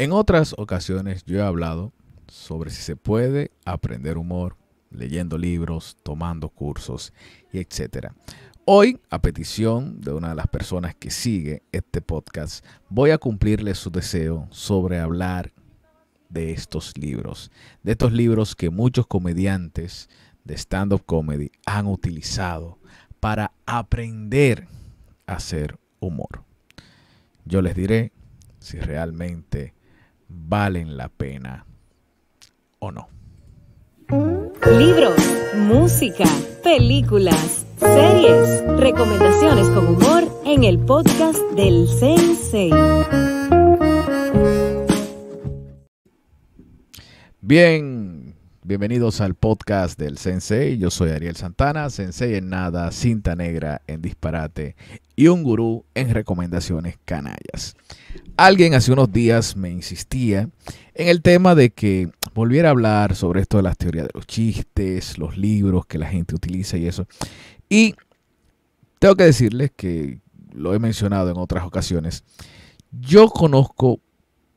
En otras ocasiones yo he hablado sobre si se puede aprender humor leyendo libros, tomando cursos etc. etcétera. Hoy, a petición de una de las personas que sigue este podcast, voy a cumplirle su deseo sobre hablar de estos libros, de estos libros que muchos comediantes de stand-up comedy han utilizado para aprender a hacer humor. Yo les diré si realmente valen la pena o no. Libros, música, películas, series, recomendaciones con humor en el podcast del Sensei. Bien, bienvenidos al podcast del Sensei. Yo soy Ariel Santana, Sensei en nada, cinta negra en disparate y un gurú en recomendaciones canallas. Alguien hace unos días me insistía en el tema de que volviera a hablar sobre esto de las teorías de los chistes, los libros que la gente utiliza y eso. Y tengo que decirles que lo he mencionado en otras ocasiones. Yo conozco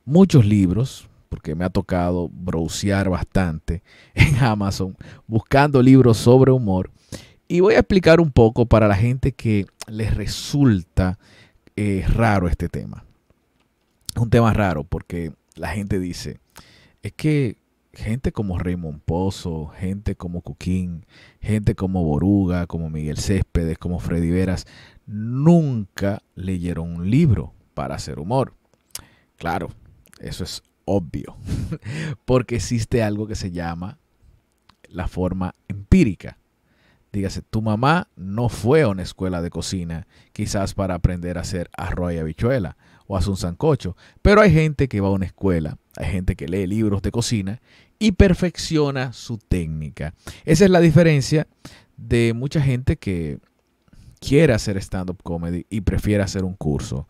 muchos libros, porque me ha tocado browsear bastante en Amazon buscando libros sobre humor. Y voy a explicar un poco para la gente que les resulta eh, raro este tema un tema raro porque la gente dice, es que gente como Raymond Pozo, gente como Cuquín, gente como Boruga, como Miguel Céspedes, como Freddy Veras, nunca leyeron un libro para hacer humor. Claro, eso es obvio, porque existe algo que se llama la forma empírica. Dígase, tu mamá no fue a una escuela de cocina, quizás para aprender a hacer arroz y habichuela o hace un sancocho. Pero hay gente que va a una escuela, hay gente que lee libros de cocina y perfecciona su técnica. Esa es la diferencia de mucha gente que quiere hacer stand-up comedy y prefiere hacer un curso.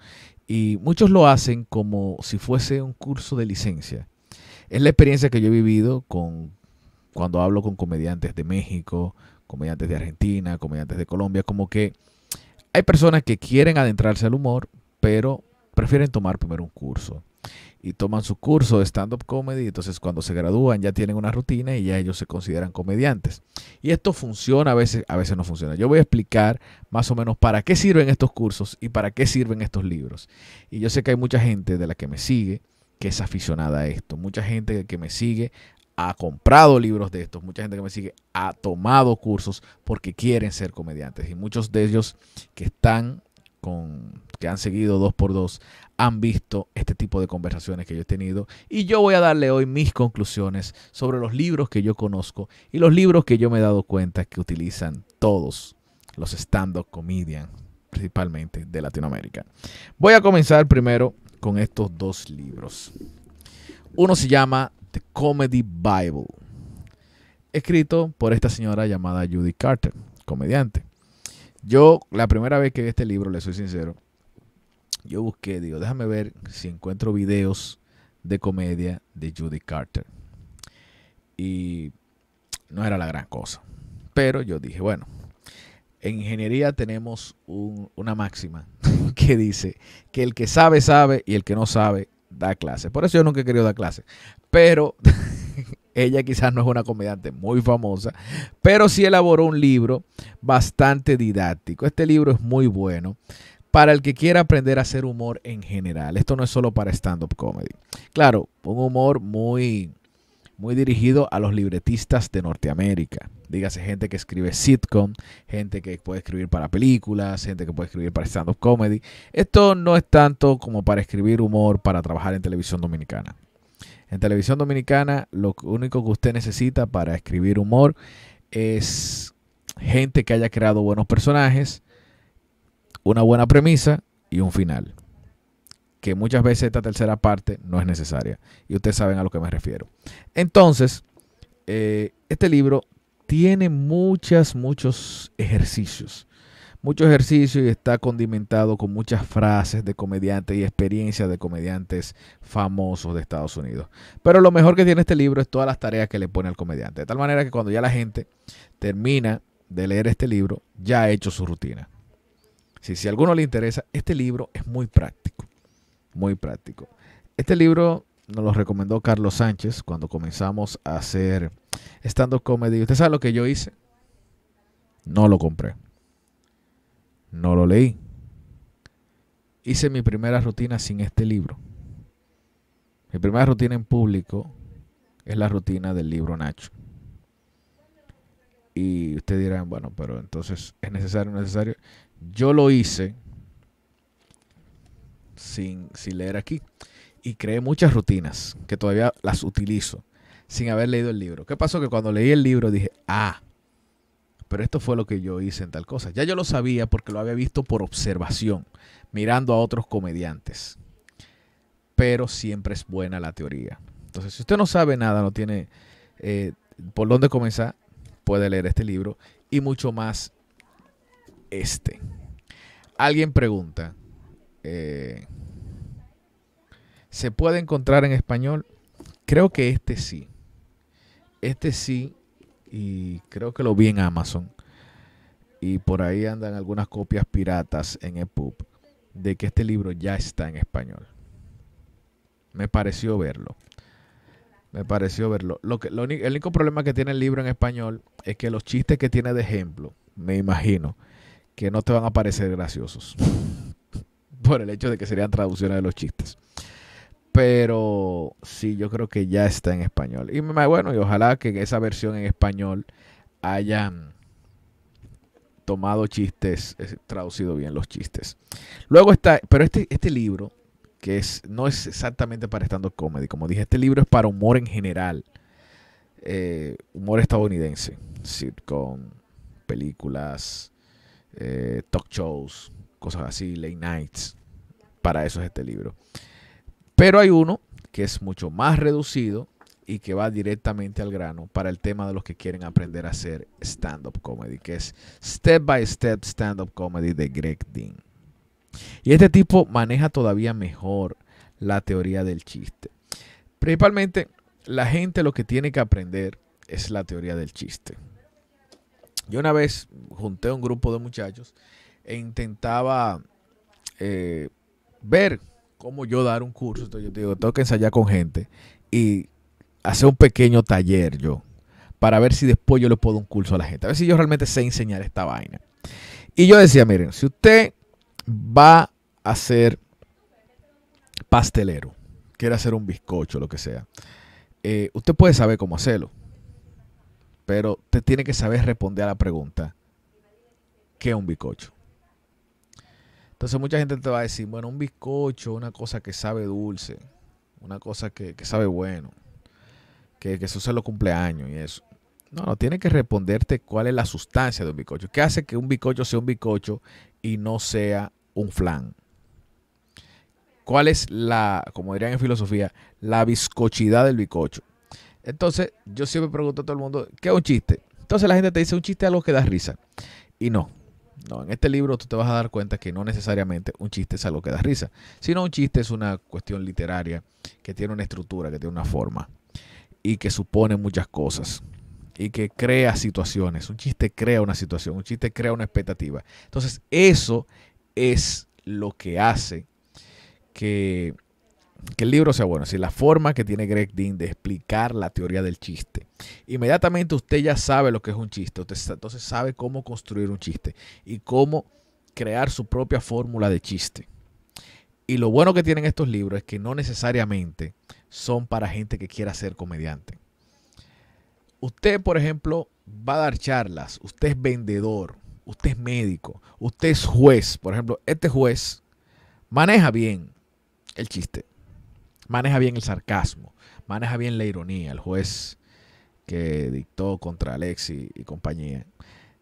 Y muchos lo hacen como si fuese un curso de licencia. Es la experiencia que yo he vivido con, cuando hablo con comediantes de México, comediantes de Argentina, comediantes de Colombia, como que hay personas que quieren adentrarse al humor, pero prefieren tomar primero un curso. Y toman su curso de stand-up comedy, entonces cuando se gradúan ya tienen una rutina y ya ellos se consideran comediantes. Y esto funciona, a veces, a veces no funciona. Yo voy a explicar más o menos para qué sirven estos cursos y para qué sirven estos libros. Y yo sé que hay mucha gente de la que me sigue que es aficionada a esto. Mucha gente que me sigue ha comprado libros de estos, mucha gente que me sigue ha tomado cursos porque quieren ser comediantes y muchos de ellos que están con han seguido dos por dos han visto este tipo de conversaciones que yo he tenido y yo voy a darle hoy mis conclusiones sobre los libros que yo conozco y los libros que yo me he dado cuenta que utilizan todos los stand-up comedians, principalmente de Latinoamérica. Voy a comenzar primero con estos dos libros. Uno se llama The Comedy Bible, escrito por esta señora llamada Judy Carter, comediante. Yo, la primera vez que vi este libro, le soy sincero, yo busqué, digo, déjame ver si encuentro videos de comedia de Judy Carter. Y no era la gran cosa. Pero yo dije, bueno, en ingeniería tenemos una máxima que dice que el que sabe, sabe y el que no sabe, da clase. Por eso yo nunca he querido dar clase. Pero ella quizás no es una comediante muy famosa, pero sí elaboró un libro bastante didáctico. Este libro es muy bueno para el que quiera aprender a hacer humor en general. Esto no es solo para stand-up comedy. Claro, un humor muy, muy dirigido a los libretistas de Norteamérica. Dígase gente que escribe sitcom, gente que puede escribir para películas, gente que puede escribir para stand-up comedy. Esto no es tanto como para escribir humor para trabajar en televisión dominicana. En televisión dominicana lo único que usted necesita para escribir humor es gente que haya creado buenos personajes, una buena premisa y un final. Que muchas veces esta tercera parte no es necesaria. Y ustedes saben a lo que me refiero. Entonces, eh, este libro tiene muchas, muchos ejercicios. Muchos ejercicios y está condimentado con muchas frases de comediantes y experiencias de comediantes famosos de Estados Unidos. Pero lo mejor que tiene este libro es todas las tareas que le pone al comediante. De tal manera que cuando ya la gente termina de leer este libro, ya ha hecho su rutina. Si, a alguno le interesa, este libro es muy práctico, muy práctico. Este libro nos lo recomendó Carlos Sánchez cuando comenzamos a hacer stand-up comedy. ¿Usted sabe lo que yo hice? No lo compré. No lo leí. Hice mi primera rutina sin este libro. Mi primera rutina en público es la rutina del libro Nacho. Y usted dirán, bueno, pero entonces es necesario, necesario yo lo hice sin, leer aquí y creé muchas rutinas que todavía las utilizo sin haber leído el libro. ¿Qué pasó? Que cuando leí el libro dije, ah, pero esto fue lo que yo hice en tal cosa. Ya yo lo sabía porque lo había visto por observación, mirando a otros comediantes. Pero siempre es buena la teoría. Entonces, si usted no sabe nada, no tiene eh, por dónde comenzar, puede leer este libro y mucho más este. Alguien pregunta, eh, ¿se puede encontrar en español? Creo que este sí. Este sí, y creo que lo vi en Amazon. Y por ahí andan algunas copias piratas en EPUB de que este libro ya está en español. Me pareció verlo. Me pareció verlo. Lo que, el único problema que tiene el libro en español es que los chistes que tiene de ejemplo, me imagino, que no te van a parecer graciosos. por el hecho de que serían traducciones de los chistes. Pero sí, yo creo que ya está en español. Y bueno, y ojalá que esa versión en español hayan tomado chistes, eh, traducido bien los chistes. Luego está, pero este, este libro, que es, no es exactamente para stand-up comedy, como dije, este libro es para humor en general, eh, humor estadounidense, con películas, eh, talk shows, cosas así, late nights. Para eso es este libro. Pero hay uno que es mucho más reducido y que va directamente al grano para el tema de los que quieren aprender a hacer stand-up comedy, que es Step by Step Stand-up Comedy de Greg Dean. Y este tipo maneja todavía mejor la teoría del chiste. Principalmente, la gente lo que tiene que aprender es la teoría del chiste. Yo una vez junté un grupo de muchachos e intentaba eh, ver cómo yo dar un curso. Entonces yo digo, tengo que ensayar con gente y hacer un pequeño taller yo para ver si después yo le puedo un curso a la gente. A ver si yo realmente sé enseñar esta vaina. Y yo decía, miren, si usted va a ser pastelero, quiere hacer un bizcocho, lo que sea, eh, usted puede saber cómo hacerlo pero te tiene que saber responder a la pregunta, ¿qué es un bizcocho? Entonces mucha gente te va a decir, bueno, un bizcocho, una cosa que sabe dulce, una cosa que, sabe bueno, que, que eso se lo cumpleaños y eso. No, no, tiene que responderte cuál es la sustancia de un bizcocho. ¿Qué hace que un bizcocho sea un bizcocho y no sea un flan? ¿Cuál es la, como dirían en filosofía, la bizcochidad del bizcocho? Entonces, yo siempre pregunto a todo el mundo, ¿qué es un chiste? Entonces la gente te dice, un chiste es algo que da risa. Y no, no, en este libro tú te vas a dar cuenta que no necesariamente un chiste es algo que da risa, sino un chiste es una cuestión literaria que tiene una estructura, que tiene una forma y que supone muchas cosas y que crea situaciones. Un chiste crea una situación, un chiste crea una expectativa. Entonces eso es lo que hace que que el libro sea bueno, si la forma que tiene Greg Dean de explicar la teoría del chiste. Inmediatamente usted ya sabe lo que es un chiste, usted entonces sabe cómo construir un chiste y cómo crear su propia fórmula de chiste. Y lo bueno que tienen estos libros es que no necesariamente son para gente que quiera ser comediante. Usted, por ejemplo, va a dar charlas, usted es vendedor, usted es médico, usted es juez. Por ejemplo, este juez maneja bien el chiste maneja bien el sarcasmo, maneja bien la ironía. El juez que dictó contra Alexi y compañía.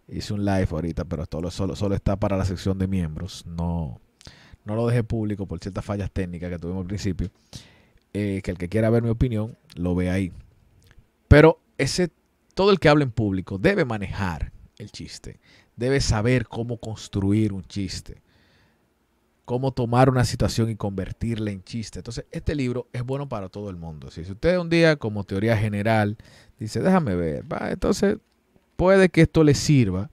Hice un live ahorita, pero todo solo, solo está para la sección de miembros. No, no lo dejé público por ciertas fallas técnicas que tuvimos al principio. Eh, que el que quiera ver mi opinión lo ve ahí. Pero ese, todo el que habla en público debe manejar el chiste. Debe saber cómo construir un chiste cómo tomar una situación y convertirla en chiste. Entonces, este libro es bueno para todo el mundo. Si usted un día, como teoría general, dice, déjame ver, entonces puede que esto le sirva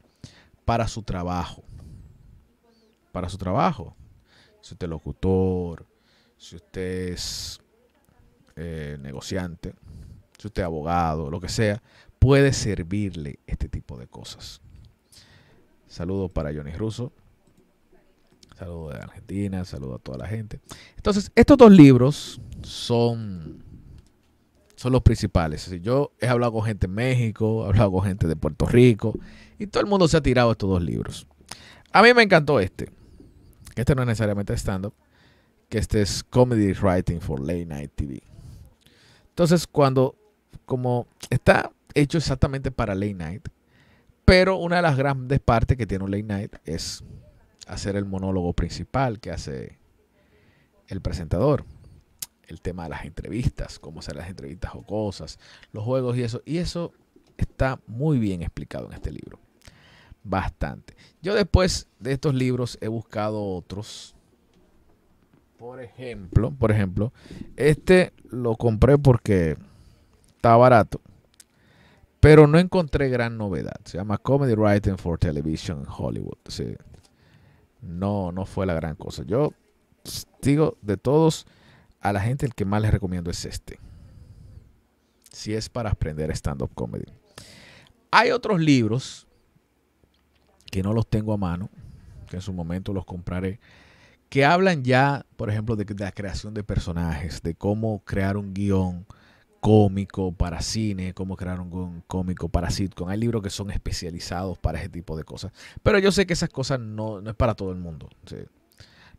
para su trabajo. Para su trabajo. Si usted es locutor, si usted es eh, negociante, si usted es abogado, lo que sea, puede servirle este tipo de cosas. Saludos para Johnny Russo. Saludos de Argentina, saludos a toda la gente. Entonces, estos dos libros son, son los principales. Yo he hablado con gente de México, he hablado con gente de Puerto Rico, y todo el mundo se ha tirado estos dos libros. A mí me encantó este. Este no es necesariamente stand-up, que este es Comedy Writing for Late Night TV. Entonces, cuando, como está hecho exactamente para Late Night, pero una de las grandes partes que tiene un Late Night es hacer el monólogo principal que hace el presentador. El tema de las entrevistas, cómo hacer las entrevistas o cosas, los juegos y eso. Y eso está muy bien explicado en este libro. Bastante. Yo después de estos libros he buscado otros. Por ejemplo, por ejemplo, este lo compré porque está barato pero no encontré gran novedad. Se llama Comedy Writing for Television Hollywood. Sí no, no fue la gran cosa. Yo digo, de todos, a la gente el que más les recomiendo es este. Si es para aprender stand-up comedy. Hay otros libros que no los tengo a mano, que en su momento los compraré, que hablan ya, por ejemplo, de, la creación de personajes, de cómo crear un guión, cómico para cine, cómo crear un cómico para sitcom. Hay libros que son especializados para ese tipo de cosas. Pero yo sé que esas cosas no, es para todo el mundo.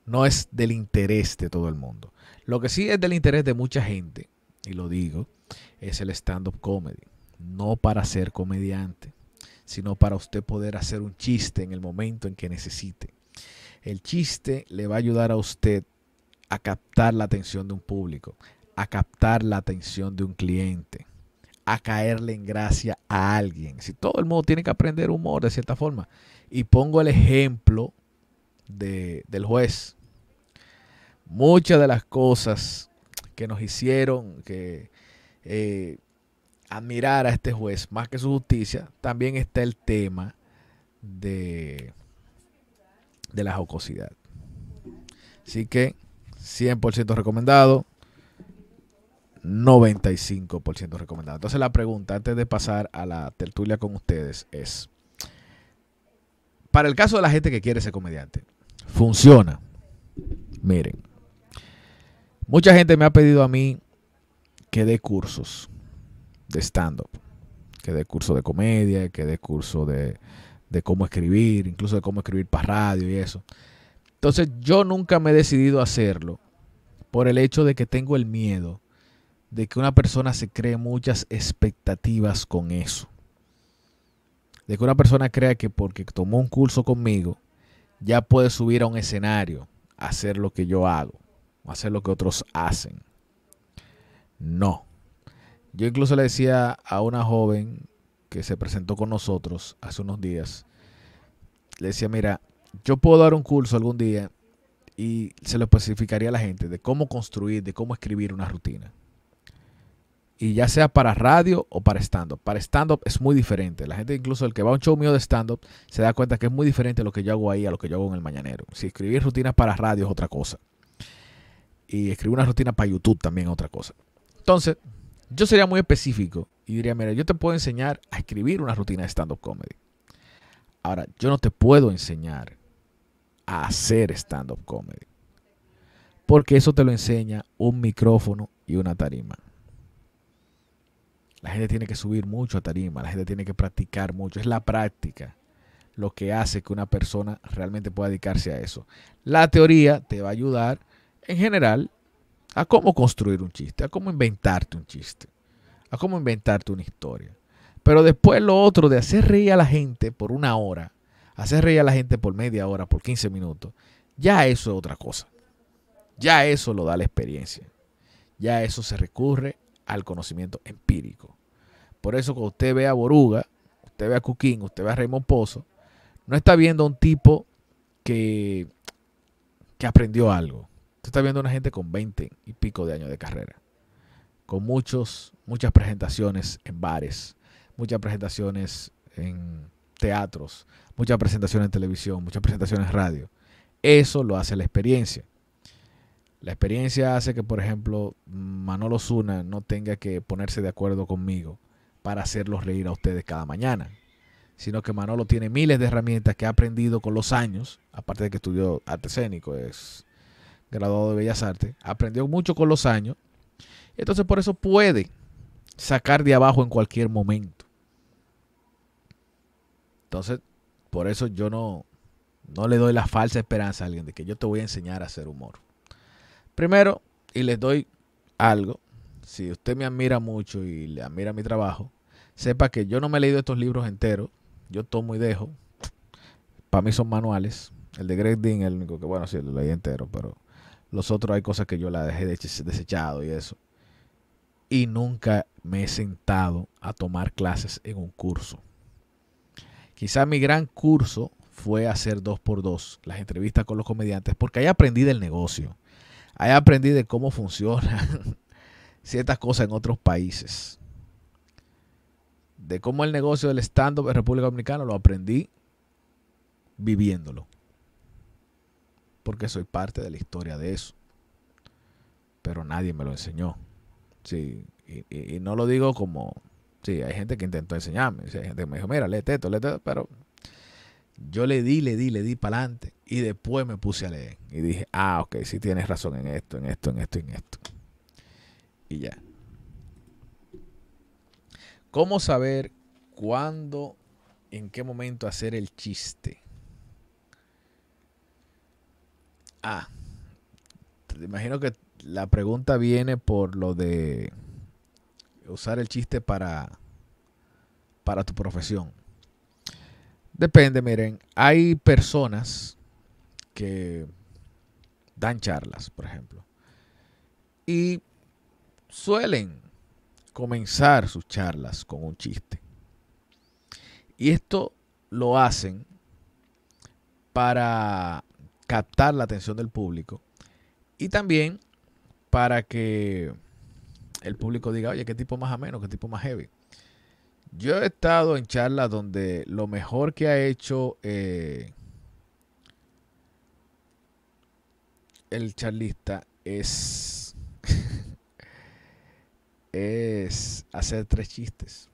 No es del interés de todo el mundo. Lo que sí es del interés de mucha gente, y lo digo, es el stand-up comedy. No para ser comediante, sino para usted poder hacer un chiste en el momento en que necesite. El chiste le va a ayudar a usted a captar la atención de un público, a captar la atención de un cliente, a caerle en gracia a alguien. Si todo el mundo tiene que aprender humor de cierta forma. Y pongo el ejemplo del juez. Muchas de las cosas que nos hicieron que eh, admirar a este juez, más que su justicia, también está el tema de, de la jocosidad. Así que 100% recomendado. 95% recomendado. Entonces la pregunta antes de pasar a la tertulia con ustedes es, para el caso de la gente que quiere ser comediante, funciona. Miren, mucha gente me ha pedido a mí que dé cursos de stand-up, que dé curso de comedia, que dé curso de, de cómo escribir, incluso de cómo escribir para radio y eso. Entonces yo nunca me he decidido a hacerlo por el hecho de que tengo el miedo de que una persona se cree muchas expectativas con eso. De que una persona crea que porque tomó un curso conmigo, ya puede subir a un escenario, hacer lo que yo hago, o hacer lo que otros hacen. No. Yo incluso le decía a una joven que se presentó con nosotros hace unos días, le decía, mira, yo puedo dar un curso algún día y se lo especificaría a la gente de cómo construir, de cómo escribir una rutina y ya sea para radio o para stand-up. Para stand-up es muy diferente. La gente, incluso el que va a un show mío de stand-up, se da cuenta que es muy diferente lo que yo hago ahí a lo que yo hago en el mañanero. Si escribir rutinas para radio es otra cosa. Y escribir una rutina para YouTube también es otra cosa. Entonces, yo sería muy específico y diría, mira, yo te puedo enseñar a escribir una rutina de stand-up comedy. Ahora, yo no te puedo enseñar a hacer stand-up comedy. Porque eso te lo enseña un micrófono y una tarima. La gente tiene que subir mucho a tarima, la gente tiene que practicar mucho. Es la práctica lo que hace que una persona realmente pueda dedicarse a eso. La teoría te va a ayudar en general a cómo construir un chiste, a cómo inventarte un chiste, a cómo inventarte una historia. Pero después lo otro de hacer reír a la gente por una hora, hacer reír a la gente por media hora, por 15 minutos, ya eso es otra cosa. Ya eso lo da la experiencia. Ya eso se recurre al conocimiento empírico. Por eso cuando usted ve a Boruga, usted ve a Cuquín, usted ve a Raymond Pozo, no está viendo a un tipo que, que aprendió algo. Usted está viendo a una gente con 20 y pico de años de carrera, con muchos, muchas presentaciones en bares, muchas presentaciones en teatros, muchas presentaciones en televisión, muchas presentaciones en radio. Eso lo hace la experiencia. La experiencia hace que, por ejemplo, Manolo Zuna no tenga que ponerse de acuerdo conmigo para hacerlos reír a ustedes cada mañana, sino que Manolo tiene miles de herramientas que ha aprendido con los años, aparte de que estudió arte escénico, es graduado de Bellas Artes, aprendió mucho con los años, entonces por eso puede sacar de abajo en cualquier momento. Entonces, por eso yo no, no le doy la falsa esperanza a alguien de que yo te voy a enseñar a hacer humor. Primero, y les doy algo, si usted me admira mucho y le admira mi trabajo, sepa que yo no me he leído estos libros enteros, yo tomo y dejo. Para mí son manuales. El de Greg Dean es el único que, bueno, sí, lo leí entero, pero los otros hay cosas que yo la dejé desechado y eso. Y nunca me he sentado a tomar clases en un curso. Quizá mi gran curso fue hacer dos por dos, las entrevistas con los comediantes, porque ahí aprendí del negocio. Ahí aprendí de cómo funcionan ciertas cosas en otros países. De cómo el negocio del stand-up en República Dominicana lo aprendí viviéndolo. Porque soy parte de la historia de eso. Pero nadie me lo enseñó. Sí, y, no lo digo como... Sí, hay gente que intentó enseñarme. hay gente que me dijo, mira, lee esto, lee esto, pero yo le di, le di, le di para adelante y después me puse a leer y dije, ah, ok, sí tienes razón en esto, en esto, en esto, en esto. Y ya. ¿Cómo saber cuándo, en qué momento hacer el chiste? Ah, te imagino que la pregunta viene por lo de usar el chiste para, para tu profesión. Depende, miren, hay personas que dan charlas, por ejemplo, y suelen comenzar sus charlas con un chiste. Y esto lo hacen para captar la atención del público y también para que el público diga, oye, qué tipo más ameno, qué tipo más heavy. Yo he estado en charlas donde lo mejor que ha hecho eh, el charlista es, es hacer tres chistes.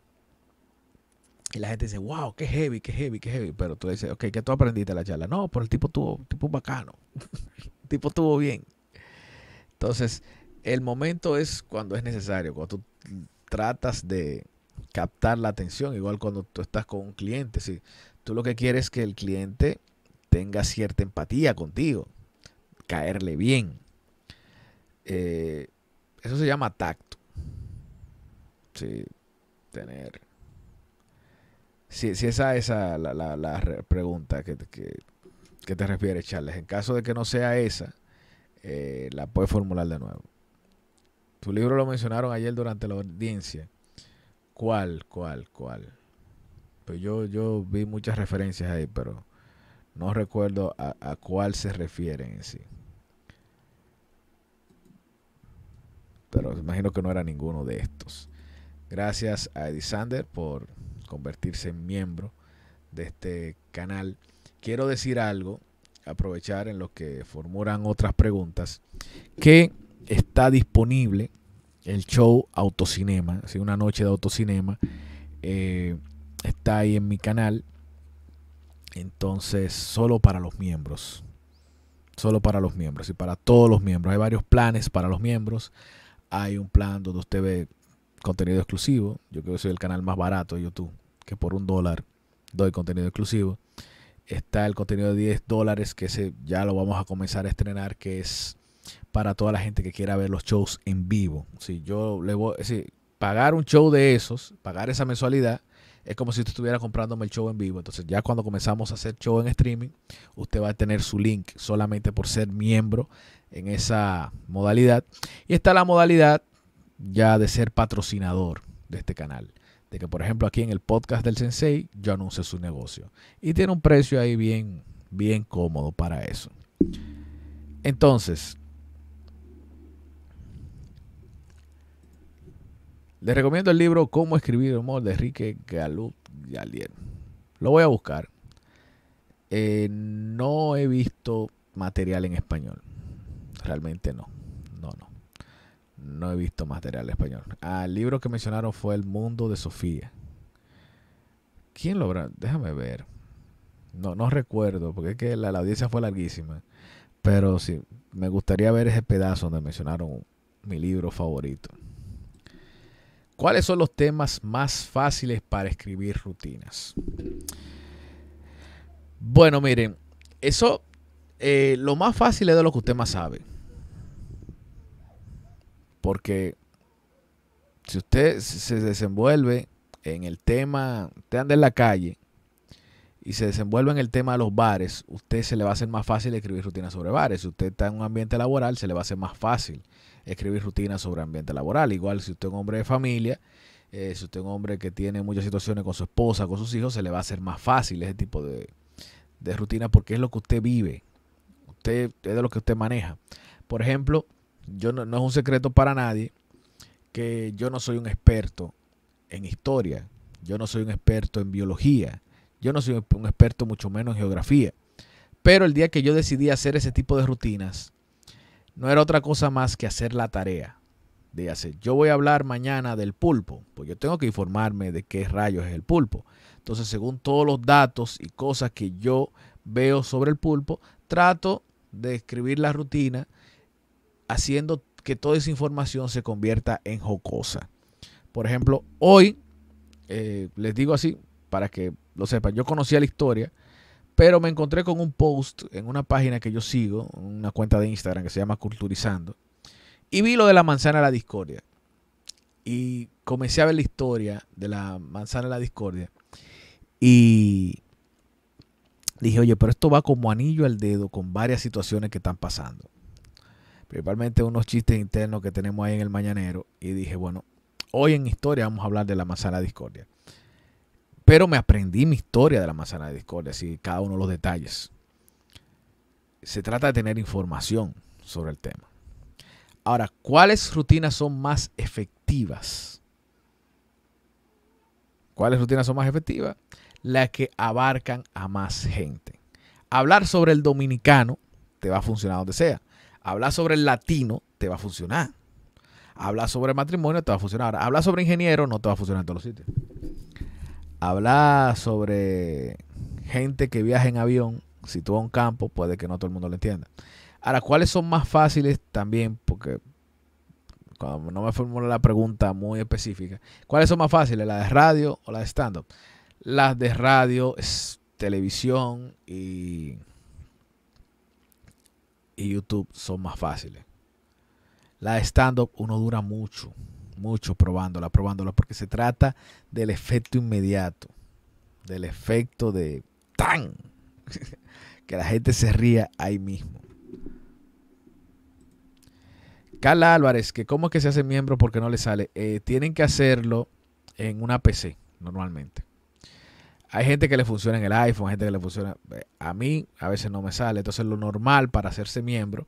Y la gente dice, wow, qué heavy, qué heavy, qué heavy. Pero tú dices, ok, que tú aprendiste la charla? No, pero el tipo tuvo, tipo bacano. el tipo estuvo bien. Entonces, el momento es cuando es necesario, cuando tú tratas de captar la atención, igual cuando tú estás con un cliente, si tú lo que quieres es que el cliente tenga cierta empatía contigo, caerle bien. Eh, eso se llama tacto. Sí, tener. Si, esa es la, pregunta que, que, te refieres, Charles. En caso de que no sea esa, eh, la puedes formular de nuevo. Tu libro lo mencionaron ayer durante la audiencia ¿Cuál, cuál, cuál? Pues yo, yo vi muchas referencias ahí, pero no recuerdo a, cuál se refieren en sí. Pero imagino que no era ninguno de estos. Gracias a Edisander por convertirse en miembro de este canal. Quiero decir algo, aprovechar en lo que formulan otras preguntas, que está disponible el show Autocinema, una noche de autocinema, eh, está ahí en mi canal. Entonces, solo para los miembros. Solo para los miembros y para todos los miembros. Hay varios planes para los miembros. Hay un plan donde usted ve contenido exclusivo. Yo creo que soy el canal más barato de YouTube, que por un dólar doy contenido exclusivo. Está el contenido de 10 dólares, que ese ya lo vamos a comenzar a estrenar, que es para toda la gente que quiera ver los shows en vivo. Si yo le voy, si pagar un show de esos, pagar esa mensualidad, es como si usted estuviera comprándome el show en vivo. Entonces, ya cuando comenzamos a hacer show en streaming, usted va a tener su link solamente por ser miembro en esa modalidad. Y está la modalidad ya de ser patrocinador de este canal. De que, por ejemplo, aquí en el podcast del Sensei, yo anuncie su negocio. Y tiene un precio ahí bien, bien cómodo para eso. Entonces, Les recomiendo el libro Cómo escribir Humor de Enrique Galup Galier. Lo voy a buscar. Eh, no he visto material en español. Realmente no. No, no. No he visto material en español. Ah, el libro que mencionaron fue El Mundo de Sofía. ¿Quién lo habrá? Déjame ver. No, no recuerdo, porque es que la audiencia fue larguísima. Pero sí, me gustaría ver ese pedazo donde mencionaron mi libro favorito. ¿Cuáles son los temas más fáciles para escribir rutinas? Bueno, miren, eso eh, lo más fácil es de lo que usted más sabe. Porque si usted se desenvuelve en el tema, usted anda en la calle y se desenvuelve en el tema de los bares, usted se le va a hacer más fácil escribir rutinas sobre bares. Si usted está en un ambiente laboral, se le va a hacer más fácil escribir rutinas sobre ambiente laboral. Igual si usted es un hombre de familia, eh, si usted es un hombre que tiene muchas situaciones con su esposa, con sus hijos, se le va a hacer más fácil ese tipo de, de rutina porque es lo que usted vive. Usted es de lo que usted maneja. Por ejemplo, yo no es un secreto para nadie que yo no soy un experto en historia, yo no soy un experto en biología, yo no soy un experto mucho menos en geografía. Pero el día que yo decidí hacer ese tipo de rutinas, no era otra cosa más que hacer la tarea. De hacer, yo voy a hablar mañana del pulpo, pues yo tengo que informarme de qué rayos es el pulpo. Entonces, según todos los datos y cosas que yo veo sobre el pulpo, trato de escribir la rutina haciendo que toda esa información se convierta en jocosa. Por ejemplo, hoy, eh, les digo así, para que lo sepan, yo conocía la historia pero me encontré con un post en una página que yo sigo, una cuenta de Instagram que se llama Culturizando, y vi lo de la manzana de la discordia. Y comencé a ver la historia de la manzana de la discordia. Y dije, oye, pero esto va como anillo al dedo con varias situaciones que están pasando. Principalmente unos chistes internos que tenemos ahí en el mañanero. Y dije, bueno, hoy en historia vamos a hablar de la manzana de la discordia. Pero me aprendí mi historia de la manzana de discordia, así cada uno de los detalles. Se trata de tener información sobre el tema. Ahora, ¿cuáles rutinas son más efectivas? ¿Cuáles rutinas son más efectivas? Las que abarcan a más gente. Hablar sobre el dominicano te va a funcionar donde sea. Hablar sobre el latino te va a funcionar. Hablar sobre matrimonio te va a funcionar. hablar sobre ingeniero no te va a funcionar en todos los sitios hablar sobre gente que viaja en avión, si tú un campo, puede que no todo el mundo lo entienda. Ahora, ¿cuáles son más fáciles también? Porque cuando no me formula la pregunta muy específica, ¿cuáles son más fáciles, la de radio o la de stand-up? Las de radio, televisión y, y YouTube son más fáciles. La de stand-up uno dura mucho mucho probándola, probándola, porque se trata del efecto inmediato, del efecto de tan, que la gente se ría ahí mismo. Carla Álvarez, que cómo es que se hace miembro porque no le sale. Eh, tienen que hacerlo en una PC normalmente. Hay gente que le funciona en el iPhone, hay gente que le funciona. Eh, a mí a veces no me sale. Entonces lo normal para hacerse miembro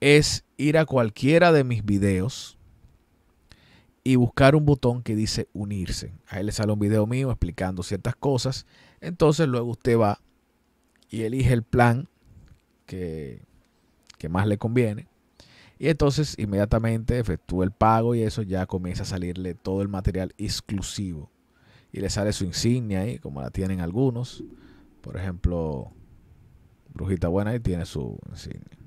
es ir a cualquiera de mis videos y buscar un botón que dice unirse. Ahí le sale un video mío explicando ciertas cosas. Entonces luego usted va y elige el plan que, que más le conviene. Y entonces inmediatamente efectúa el pago y eso ya comienza a salirle todo el material exclusivo. Y le sale su insignia ahí, como la tienen algunos. Por ejemplo, Brujita Buena ahí tiene su insignia.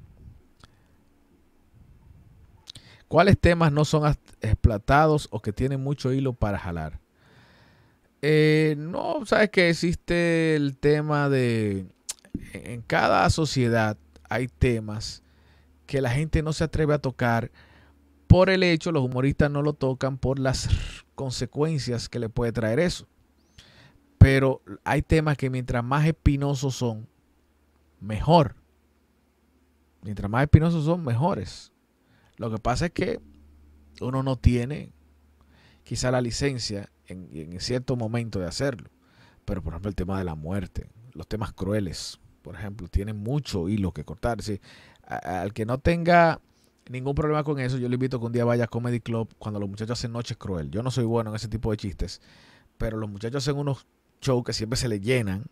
¿Cuáles temas no son explotados o que tienen mucho hilo para jalar? Eh, no, sabes que existe el tema de... En cada sociedad hay temas que la gente no se atreve a tocar por el hecho, los humoristas no lo tocan por las consecuencias que le puede traer eso. Pero hay temas que mientras más espinosos son, mejor. Mientras más espinosos son, mejores. Lo que pasa es que uno no tiene quizá la licencia en, cierto momento de hacerlo. Pero por ejemplo el tema de la muerte, los temas crueles, por ejemplo, tienen mucho hilo que cortar. al que no tenga ningún problema con eso, yo le invito que un día vaya a Comedy Club cuando los muchachos hacen noches cruel. Yo no soy bueno en ese tipo de chistes, pero los muchachos hacen unos shows que siempre se les llenan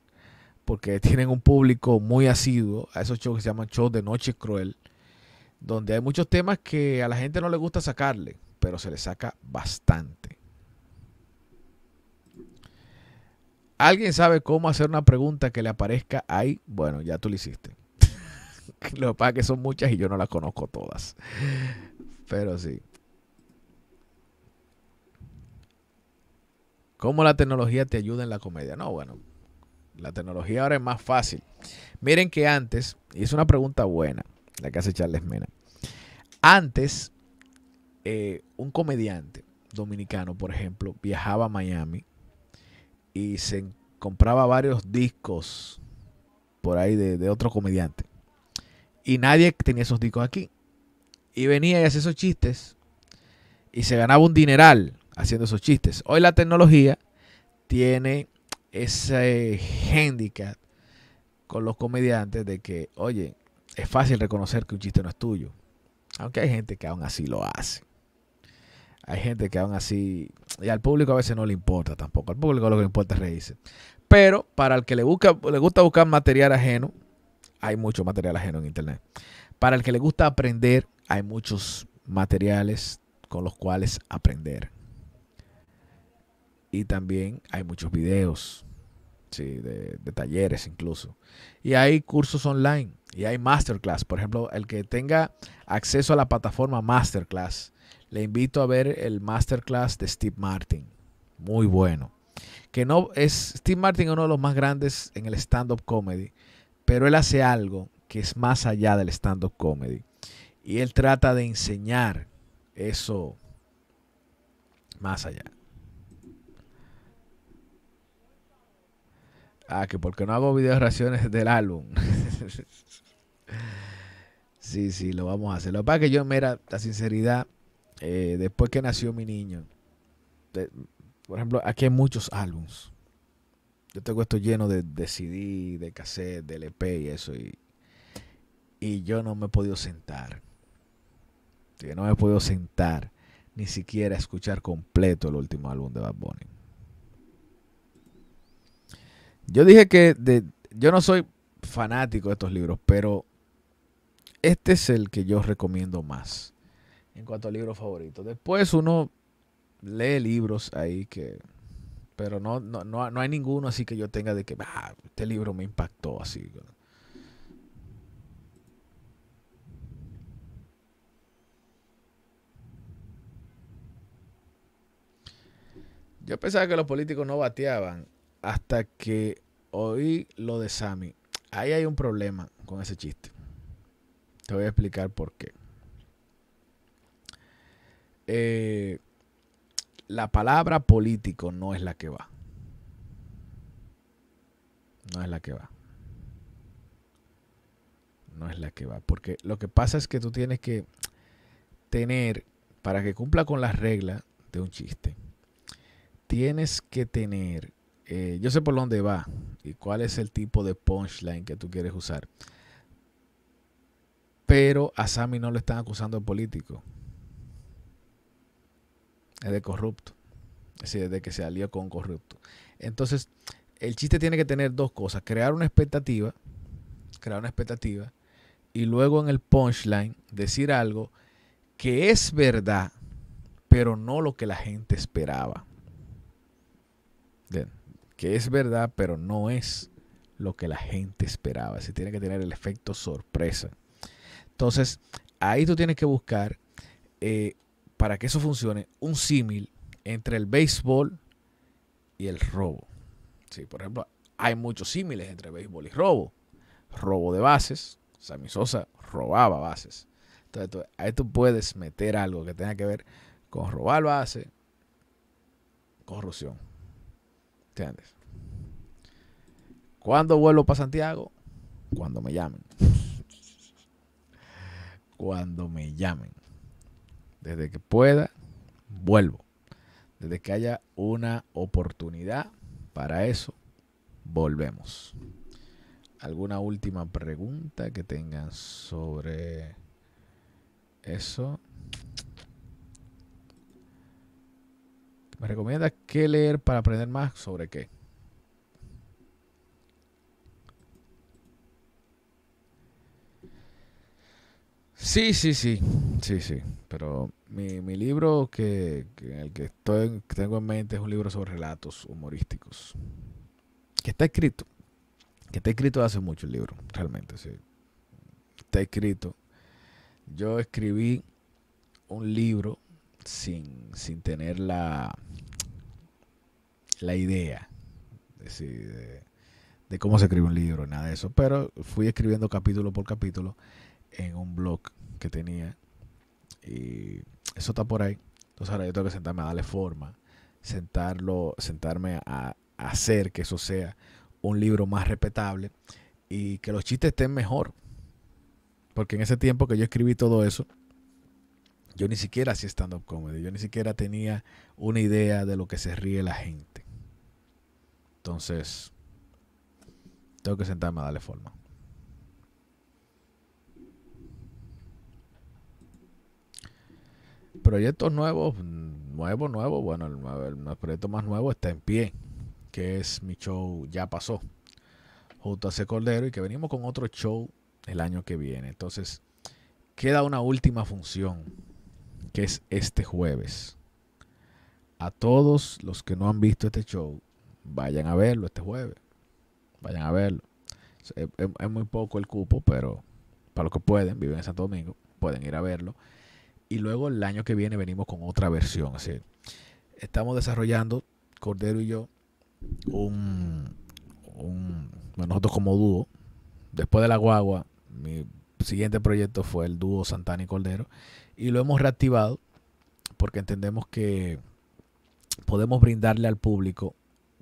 porque tienen un público muy asiduo a esos shows que se llaman shows de noche cruel donde hay muchos temas que a la gente no le gusta sacarle, pero se le saca bastante. ¿Alguien sabe cómo hacer una pregunta que le aparezca ahí? Bueno, ya tú lo hiciste. lo que pasa es que son muchas y yo no las conozco todas. Pero sí. ¿Cómo la tecnología te ayuda en la comedia? No, bueno, la tecnología ahora es más fácil. Miren que antes, y es una pregunta buena, la casa de Charles Mena. Antes, eh, un comediante dominicano, por ejemplo, viajaba a Miami y se compraba varios discos por ahí de, de otro comediante. Y nadie tenía esos discos aquí. Y venía y hacía esos chistes. Y se ganaba un dineral haciendo esos chistes. Hoy la tecnología tiene ese handicap con los comediantes de que, oye, es fácil reconocer que un chiste no es tuyo. Aunque hay gente que aún así lo hace. Hay gente que aún así... Y al público a veces no le importa tampoco. Al público lo que le importa es reírse. Pero para el que le, le gusta buscar material ajeno, hay mucho material ajeno en Internet. Para el que le gusta aprender, hay muchos materiales con los cuales aprender. Y también hay muchos videos de, talleres incluso. Y hay cursos online y hay masterclass. Por ejemplo, el que tenga acceso a la plataforma masterclass, le invito a ver el masterclass de Steve Martin. Muy bueno. Que no es Steve Martin uno de los más grandes en el stand-up comedy, pero él hace algo que es más allá del stand-up comedy. Y él trata de enseñar eso más allá. Ah, que porque no hago video reacciones del álbum. sí, sí, lo vamos a hacer. Lo que pasa es que yo, mira, la sinceridad, eh, después que nació mi niño, por ejemplo, aquí hay muchos álbums. Yo tengo esto lleno de, CD, de cassette, de LP y eso. Y, y yo no me he podido sentar. Yo no me he podido sentar ni siquiera escuchar completo el último álbum de Bad Bunny. Yo dije que yo no soy fanático de estos libros, pero este es el que yo recomiendo más en cuanto a libros favoritos. Después uno lee libros ahí que... Pero no, no, no, hay ninguno así que yo tenga de que ah, este libro me impactó así. Yo pensaba que los políticos no bateaban hasta que oí lo de Sami. Ahí hay un problema con ese chiste. Te voy a explicar por qué. Eh, la palabra político no es la que va. No es la que va. No es la que va. Porque lo que pasa es que tú tienes que tener, para que cumpla con las reglas de un chiste, tienes que tener eh, yo sé por dónde va y cuál es el tipo de punchline que tú quieres usar. Pero a Sammy no lo están acusando de político. Es de corrupto. Es decir, de que se alió con corrupto. Entonces, el chiste tiene que tener dos cosas. Crear una expectativa. Crear una expectativa. Y luego en el punchline decir algo que es verdad, pero no lo que la gente esperaba que es verdad, pero no es lo que la gente esperaba. Se tiene que tener el efecto sorpresa. Entonces, ahí tú tienes que buscar, eh, para que eso funcione, un símil entre el béisbol y el robo. Sí, por ejemplo, hay muchos símiles entre béisbol y robo. Robo de bases. Sammy Sosa robaba bases. Entonces, ahí tú puedes meter algo que tenga que ver con robar bases, corrupción grandes ¿Cuándo vuelvo para Santiago? Cuando me llamen. Cuando me llamen. Desde que pueda, vuelvo. Desde que haya una oportunidad para eso, volvemos. ¿Alguna última pregunta que tengan sobre eso? ¿Me recomiendas qué leer para aprender más sobre qué? Sí, sí, sí, sí, sí. Pero mi, mi libro que, que el que estoy, tengo en mente es un libro sobre relatos humorísticos. Que está escrito. Que está escrito hace mucho el libro, realmente, sí. Está escrito. Yo escribí un libro sin, sin tener la, la idea de, cómo se escribe un libro, nada de eso. Pero fui escribiendo capítulo por capítulo en un blog que tenía. Y eso está por ahí. Entonces ahora yo tengo que sentarme a darle forma, sentarlo, sentarme a hacer que eso sea un libro más respetable y que los chistes estén mejor. Porque en ese tiempo que yo escribí todo eso, yo ni siquiera hacía stand-up comedy, yo ni siquiera tenía una idea de lo que se ríe la gente. Entonces, tengo que sentarme a darle forma. Proyectos nuevos, nuevo, nuevo. Bueno, el, proyecto más nuevo está en pie, que es mi show Ya Pasó, junto a C. Cordero, y que venimos con otro show el año que viene. Entonces, queda una última función, que es este jueves. A todos los que no han visto este show, vayan a verlo este jueves. Vayan a verlo. Es, muy poco el cupo, pero para los que pueden, viven en Santo Domingo, pueden ir a verlo. Y luego el año que viene venimos con otra versión. Así, estamos desarrollando, Cordero y yo, un, nosotros como dúo. Después de la guagua, mi siguiente proyecto fue el dúo Santana y Cordero. Y lo hemos reactivado porque entendemos que podemos brindarle al público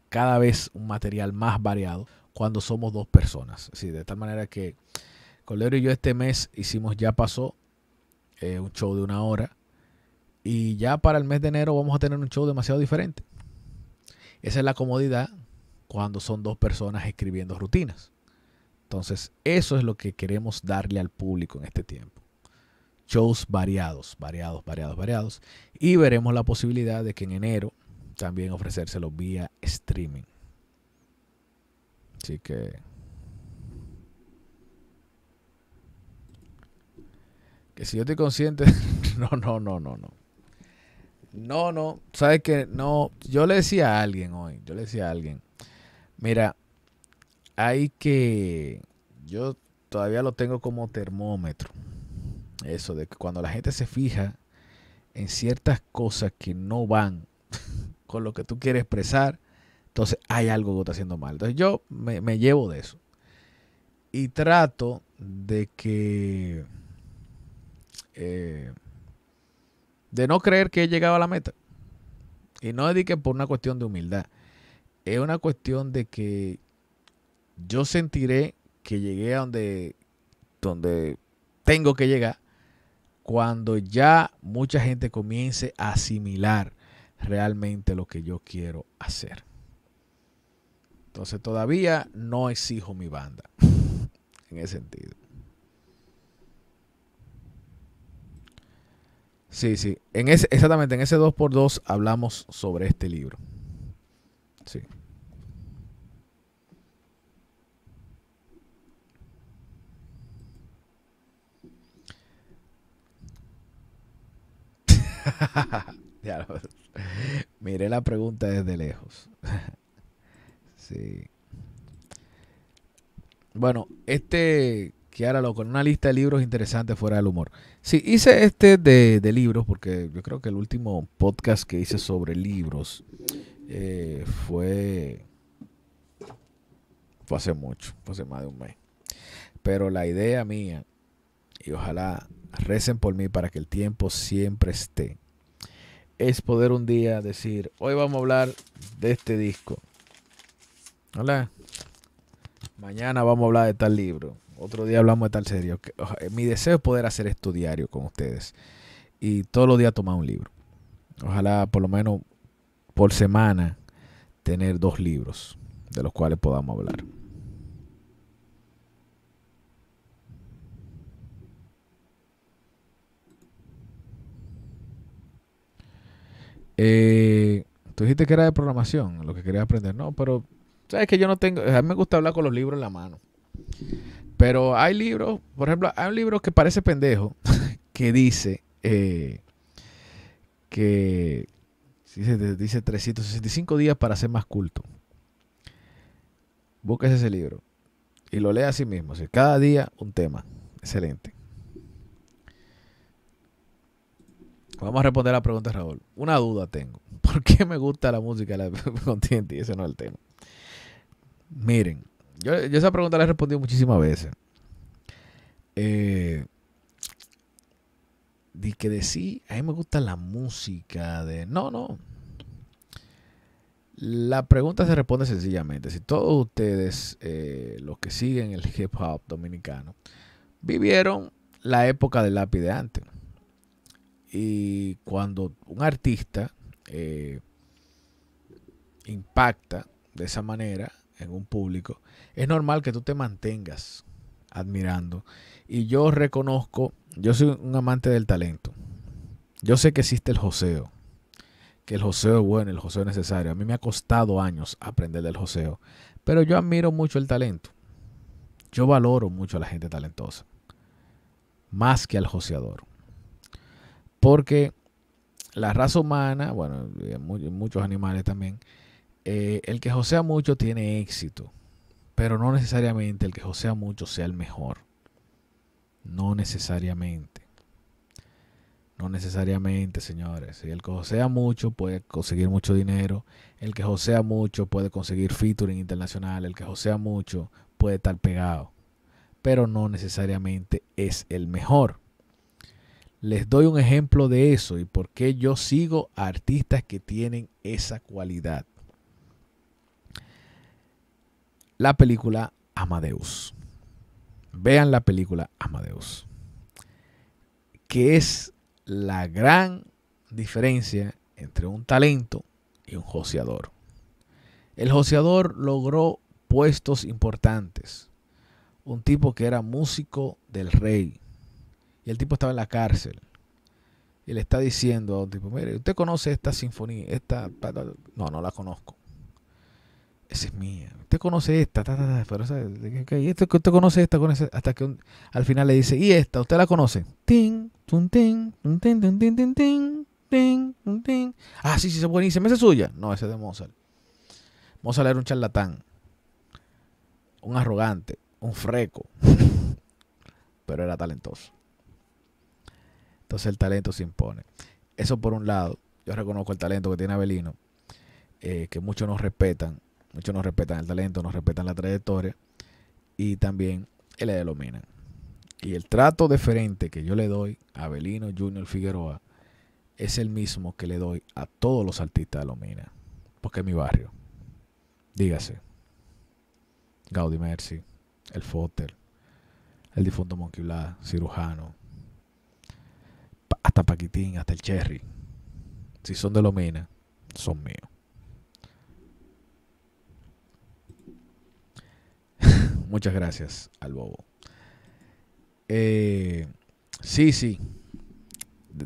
cada vez un material más variado cuando somos dos personas. de tal manera que Colero y yo este mes hicimos Ya Pasó, eh, un show de una hora. Y ya para el mes de enero vamos a tener un show demasiado diferente. Esa es la comodidad cuando son dos personas escribiendo rutinas. Entonces, eso es lo que queremos darle al público en este tiempo. Shows variados, variados, variados, variados. Y veremos la posibilidad de que en enero también ofrecérselo vía streaming. Así que. Que si yo estoy consciente. no, no, no, no, no. No, no. Sabes que no. Yo le decía a alguien hoy. Yo le decía a alguien. Mira, hay que. Yo todavía lo tengo como termómetro. Eso de que cuando la gente se fija en ciertas cosas que no van con lo que tú quieres expresar, entonces hay algo que está haciendo mal. Entonces yo me, llevo de eso. Y trato de que... Eh, de no creer que he llegado a la meta. Y no dedique por una cuestión de humildad. Es una cuestión de que yo sentiré que llegué a donde, donde tengo que llegar cuando ya mucha gente comience a asimilar realmente lo que yo quiero hacer. Entonces todavía no exijo mi banda en ese sentido. Sí, sí. En ese, exactamente, en ese 2x2 hablamos sobre este libro. Sí. ya veo Miré la pregunta desde lejos. sí. Bueno, este que lo con una lista de libros interesantes fuera del humor. Sí, hice este de, libros porque yo creo que el último podcast que hice sobre libros eh, fue, fue hace mucho, fue hace más de un mes. Pero la idea mía, y ojalá recen por mí para que el tiempo siempre esté es poder un día decir, hoy vamos a hablar de este disco. Hola. Mañana vamos a hablar de tal libro. Otro día hablamos de tal serio Mi deseo es poder hacer esto diario con ustedes. Y todos los días tomar un libro. Ojalá por lo menos por semana tener dos libros de los cuales podamos hablar. Eh, Tú dijiste que era de programación, lo que querías aprender. No, pero, ¿sabes que Yo no tengo. A mí me gusta hablar con los libros en la mano. Pero hay libros, por ejemplo, hay un libro que parece pendejo, que dice eh, que dice, dice 365 días para ser más culto. Busques ese libro y lo lea a sí mismo. cada día un tema. Excelente. Vamos a responder la pregunta, Raúl. Una duda tengo. ¿Por qué me gusta la música de la, y Y Ese no es el tema. Miren, yo, esa pregunta la he respondido muchísimas veces. Eh, de que decir, a mí me gusta la música de... No, no. La pregunta se responde sencillamente. Si todos ustedes, eh, los que siguen el hip hop dominicano, vivieron la época del lápiz de antes y cuando un artista eh, impacta de esa manera en un público, es normal que tú te mantengas admirando. Y yo reconozco, yo soy un amante del talento. Yo sé que existe el joseo, que el joseo es bueno, el joseo es necesario. A mí me ha costado años aprender del joseo, pero yo admiro mucho el talento. Yo valoro mucho a la gente talentosa, más que al joseador. Porque la raza humana, bueno, muchos animales también, eh, el que josea mucho tiene éxito, pero no necesariamente el que josea mucho sea el mejor. No necesariamente. No necesariamente, señores. El que josea mucho puede conseguir mucho dinero. El que josea mucho puede conseguir featuring internacional. El que josea mucho puede estar pegado. Pero no necesariamente es el mejor. Les doy un ejemplo de eso y por qué yo sigo a artistas que tienen esa cualidad. La película Amadeus. Vean la película Amadeus. Que es la gran diferencia entre un talento y un joseador. El joseador logró puestos importantes. Un tipo que era músico del rey, y el tipo estaba en la cárcel. Y le está diciendo a un tipo, mire, usted conoce esta sinfonía, esta... No, no la conozco. Esa es mía. Usted conoce esta, pero esto usted conoce esta con hasta que al final le dice, "Y esta, usted la conoce." ting tun ting tun ting tun ting Ah, sí, sí, es buenísima, esa es suya. No, esa es de Mozart. Mozart era un charlatán, un arrogante, un freco, pero era talentoso. Entonces el talento se impone. Eso por un lado, yo reconozco el talento que tiene Abelino, eh, que muchos nos respetan, muchos nos respetan el talento, nos respetan la trayectoria y también de Lomina. Y el trato diferente que yo le doy a Abelino Junior Figueroa es el mismo que le doy a todos los artistas de Lomina, porque es mi barrio. Dígase, Gaudí Mercy, El Fotel, el difunto Monkey cirujano, hasta Paquitín, hasta el Cherry. Si son de lomina son míos. Muchas gracias al bobo. Eh, sí, sí.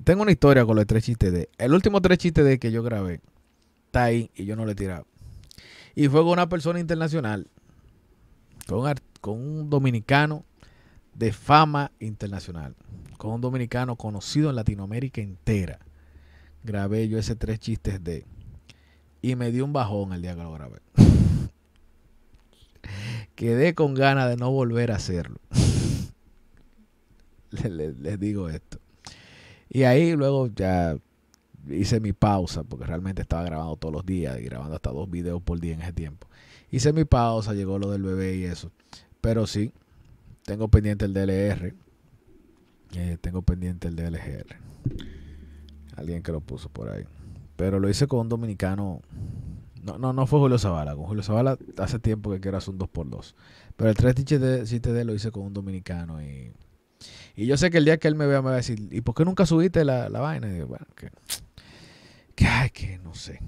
Tengo una historia con los tres chistes de. El último tres chistes de que yo grabé está ahí y yo no le he tirado Y fue con una persona internacional, con, con un dominicano de fama internacional, con un dominicano conocido en Latinoamérica entera. Grabé yo ese tres chistes de... Y me dio un bajón el día que lo grabé. Quedé con ganas de no volver a hacerlo. les, digo esto. Y ahí luego ya hice mi pausa, porque realmente estaba grabando todos los días y grabando hasta dos videos por día en ese tiempo. Hice mi pausa, llegó lo del bebé y eso. Pero sí, tengo pendiente el DLR. Eh, tengo pendiente el DLGR. Alguien que lo puso por ahí. Pero lo hice con un dominicano. No, no, no fue Julio Zavala. Con Julio Zavala hace tiempo que quiero hacer un 2x2. Pero el 3 d 7 lo hice con un dominicano. Y, y yo sé que el día que él me vea me va a decir, ¿y por qué nunca subiste la, vaina? Y digo, bueno, que, que, que no sé.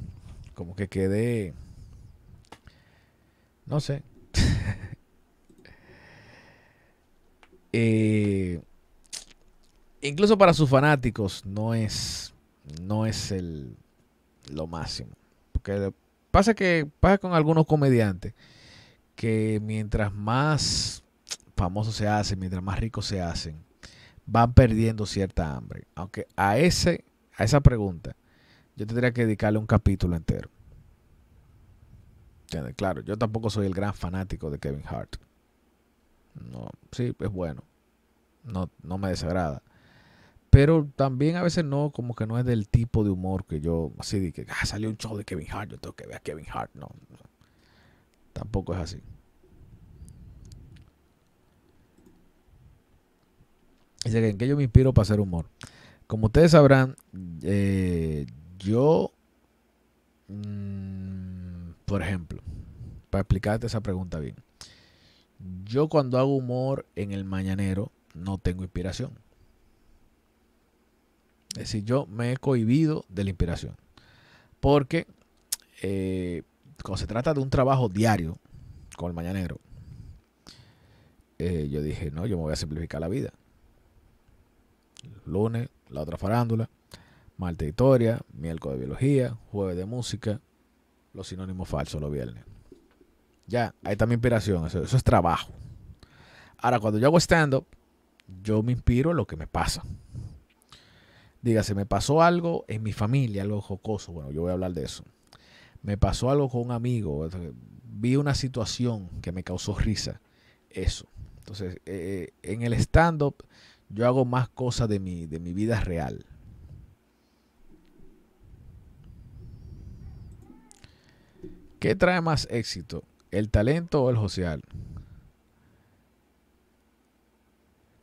Como que quedé. No sé. Eh, incluso para sus fanáticos no es, no es lo máximo. Porque pasa que pasa con algunos comediantes que mientras más famosos se hacen, mientras más ricos se hacen, van perdiendo cierta hambre. Aunque a ese, a esa pregunta, yo tendría que dedicarle un capítulo entero. Claro, yo tampoco soy el gran fanático de Kevin Hart. No, sí, es bueno. No, no me desagrada. Pero también a veces no, como que no es del tipo de humor que yo, así de que ah, salió un show de Kevin Hart, yo tengo que ver a Kevin Hart. No, tampoco es así. Dice que en qué yo me inspiro para hacer humor. Como ustedes sabrán, eh, yo, mm, por ejemplo, para explicarte esa pregunta bien. Yo cuando hago humor en el mañanero no tengo inspiración. Es decir, yo me he cohibido de la inspiración. Porque eh, cuando se trata de un trabajo diario con el mañanero, eh, yo dije, no, yo me voy a simplificar la vida. Lunes, la otra farándula, martes historia, miércoles de biología, jueves de música, los sinónimos falsos los viernes. Ya, ahí está mi inspiración. Eso, es trabajo. Ahora, cuando yo hago stand-up, yo me inspiro en lo que me pasa. Dígase, me pasó algo en mi familia, algo jocoso. Bueno, yo voy a hablar de eso. Me pasó algo con un amigo. Vi una situación que me causó risa. Eso. Entonces, eh, eh, en el stand-up, yo hago más cosas de mi, de mi vida real. ¿Qué trae más éxito? ¿El talento o el social?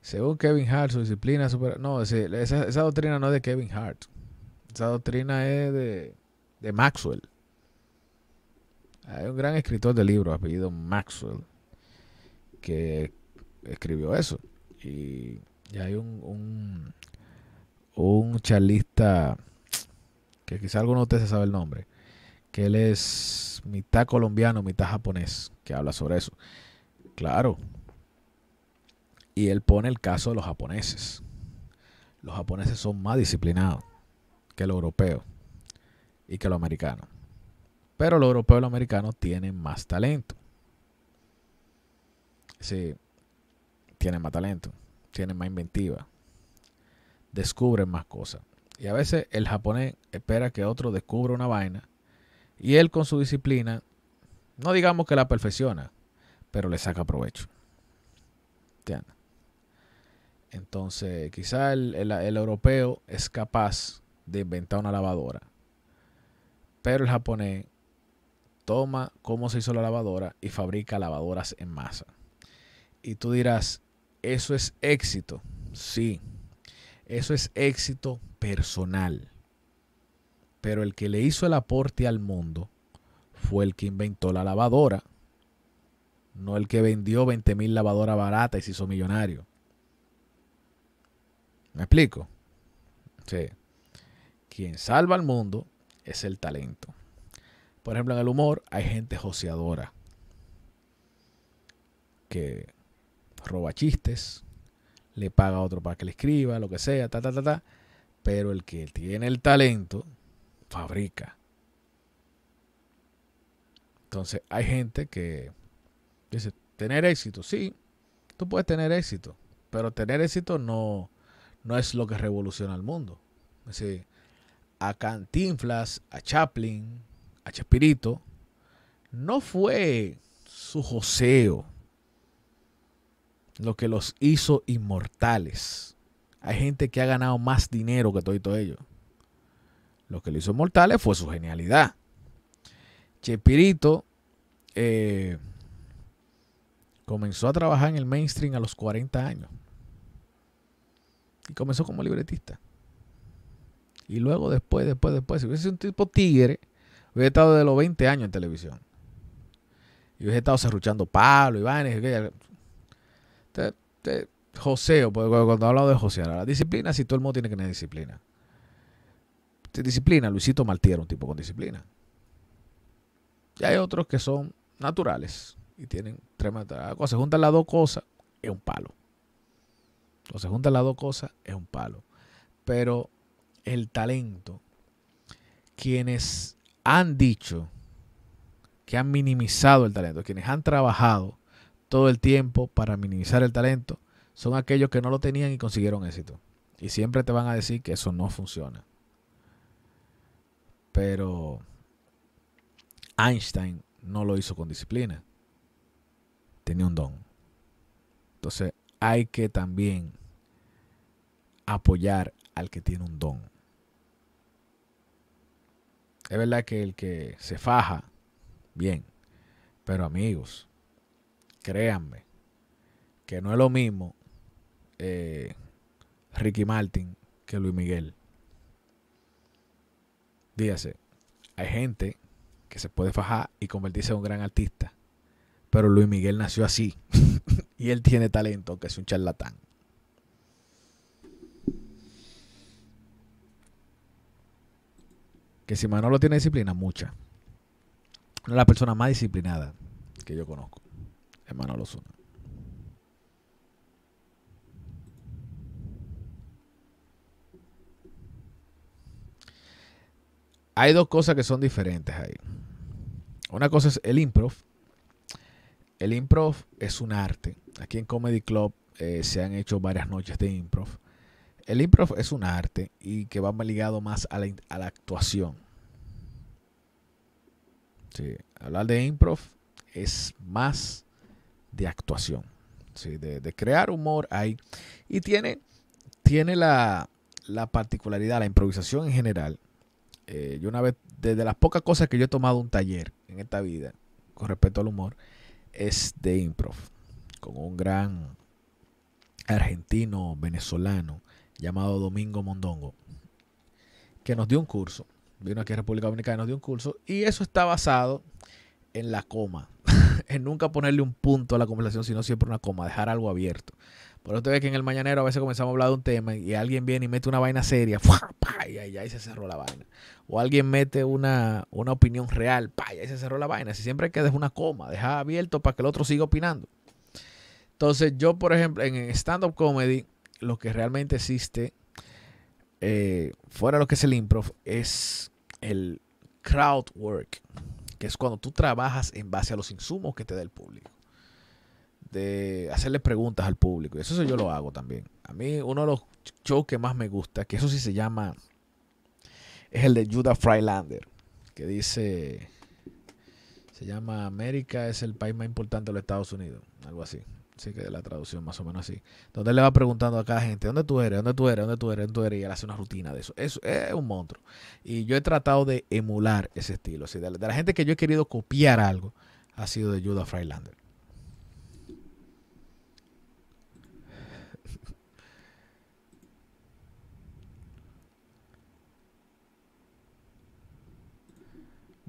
Según Kevin Hart, su disciplina super No, esa, doctrina no es de Kevin Hart. Esa doctrina es de, Maxwell. Hay un gran escritor de libros, apellido Maxwell, que escribió eso. Y, hay un, un, un charlista que quizá alguno de ustedes sabe el nombre, que él es mitad colombiano, mitad japonés, que habla sobre eso. Claro. Y él pone el caso de los japoneses. Los japoneses son más disciplinados que los europeos y que los americanos. Pero los europeos y los americanos tienen más talento. Sí, tienen más talento, tienen más inventiva, descubren más cosas. Y a veces el japonés espera que otro descubra una vaina y él con su disciplina, no digamos que la perfecciona, pero le saca provecho. Entonces, quizá el, el, europeo es capaz de inventar una lavadora, pero el japonés toma cómo se hizo la lavadora y fabrica lavadoras en masa. Y tú dirás, eso es éxito. Sí, eso es éxito personal. Pero el que le hizo el aporte al mundo fue el que inventó la lavadora, no el que vendió 20.000 mil lavadoras baratas y se hizo millonario. ¿Me explico? Sí. Quien salva al mundo es el talento. Por ejemplo, en el humor hay gente joseadora que roba chistes, le paga a otro para que le escriba, lo que sea, ta, ta, ta, ta. Pero el que tiene el talento fabrica. Entonces hay gente que dice, tener éxito, sí, tú puedes tener éxito, pero tener éxito no, no es lo que revoluciona el mundo. a Cantinflas, a Chaplin, a Chespirito, no fue su joseo lo que los hizo inmortales. Hay gente que ha ganado más dinero que todo, y todo ello. Lo que le hizo mortales fue su genialidad. Chepirito eh, comenzó a trabajar en el mainstream a los 40 años. Y comenzó como libretista. Y luego, después, después, después, si hubiese sido un tipo tigre, hubiese estado de los 20 años en televisión. Y hubiese estado cerruchando Pablo, y José, Joseo, cuando hablo de José, la disciplina, si todo el mundo tiene que tener disciplina disciplina, Luisito Martí era un tipo con disciplina. Y hay otros que son naturales y tienen tremenda Cuando Se juntan las dos cosas, es un palo. Cuando se juntan las dos cosas, es un palo. Pero el talento, quienes han dicho que han minimizado el talento, quienes han trabajado todo el tiempo para minimizar el talento, son aquellos que no lo tenían y consiguieron éxito. Y siempre te van a decir que eso no funciona. Pero Einstein no lo hizo con disciplina. Tenía un don. Entonces hay que también apoyar al que tiene un don. Es verdad que el que se faja, bien. Pero amigos, créanme que no es lo mismo eh, Ricky Martin que Luis Miguel. Dígase, hay gente que se puede fajar y convertirse en un gran artista. Pero Luis Miguel nació así. y él tiene talento, que es un charlatán. Que si Manolo tiene disciplina, mucha. Una de las personas más disciplinadas que yo conozco es Manolo hay dos cosas que son diferentes ahí. Una cosa es el improv. El improv es un arte. Aquí en Comedy Club eh, se han hecho varias noches de improv. El improv es un arte y que va ligado más a la, a la actuación. Hablar de improv es más de actuación, de, crear humor ahí. Y tiene, tiene la, la particularidad, la improvisación en general, eh, yo una vez, desde las pocas cosas que yo he tomado un taller en esta vida con respecto al humor, es de improv, con un gran argentino venezolano llamado Domingo Mondongo, que nos dio un curso, vino aquí a República Dominicana y nos dio un curso, y eso está basado en la coma, en nunca ponerle un punto a la conversación, sino siempre una coma, dejar algo abierto. Por eso te que en el mañanero a veces comenzamos a hablar de un tema y alguien viene y mete una vaina seria, y ahí se cerró la vaina. O alguien mete una, una opinión real, y ahí se cerró la vaina. Si siempre hay que dejar una coma, dejar abierto para que el otro siga opinando. Entonces, yo, por ejemplo, en stand-up comedy, lo que realmente existe, eh, fuera de lo que es el improv, es el crowd work, que es cuando tú trabajas en base a los insumos que te da el público de hacerle preguntas al público. Y eso yo lo hago también. A mí uno de los shows que más me gusta, que eso sí se llama, es el de Judah Freilander, que dice, se llama América es el país más importante de los Estados Unidos, algo así. Así que la traducción más o menos así. Donde le va preguntando a cada gente, ¿dónde tú eres? ¿Dónde tú eres? ¿Dónde tú eres? ¿Dónde tú eres? Y él hace una rutina de eso. Eso es un monstruo. Y yo he tratado de emular ese estilo. de, la gente que yo he querido copiar algo, ha sido de Judah Freilander.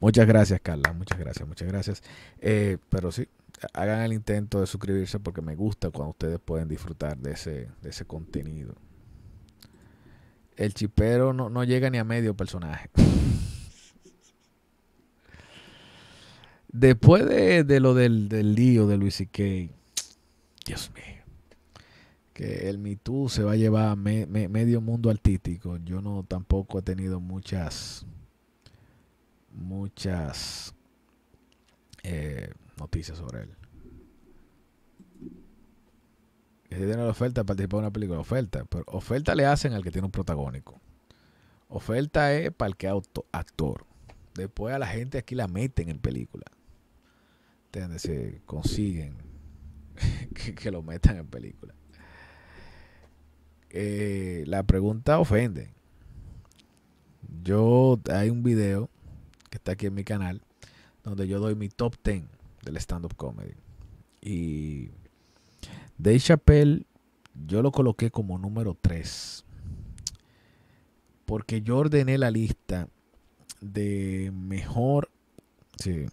Muchas gracias, Carla. Muchas gracias, muchas gracias. Eh, pero sí, hagan el intento de suscribirse porque me gusta cuando ustedes pueden disfrutar de ese, de ese contenido. El chipero no, no llega ni a medio personaje. Después de, lo del, lío de Luis C.K., Dios mío, que el Me se va a llevar a medio mundo artístico. Yo no tampoco he tenido muchas muchas eh, noticias sobre él. Que tiene la oferta, participar en una película, oferta. Pero oferta le hacen al que tiene un protagónico. Oferta es para el que auto, actor. Después a la gente aquí la meten en película. Se consiguen que, lo metan en película. Eh, la pregunta ofende. Yo, hay un video que está aquí en mi canal, donde yo doy mi top 10 del stand-up comedy. Y Dave Chappelle, yo lo coloqué como número 3. Porque yo ordené la lista de mejor. Sí.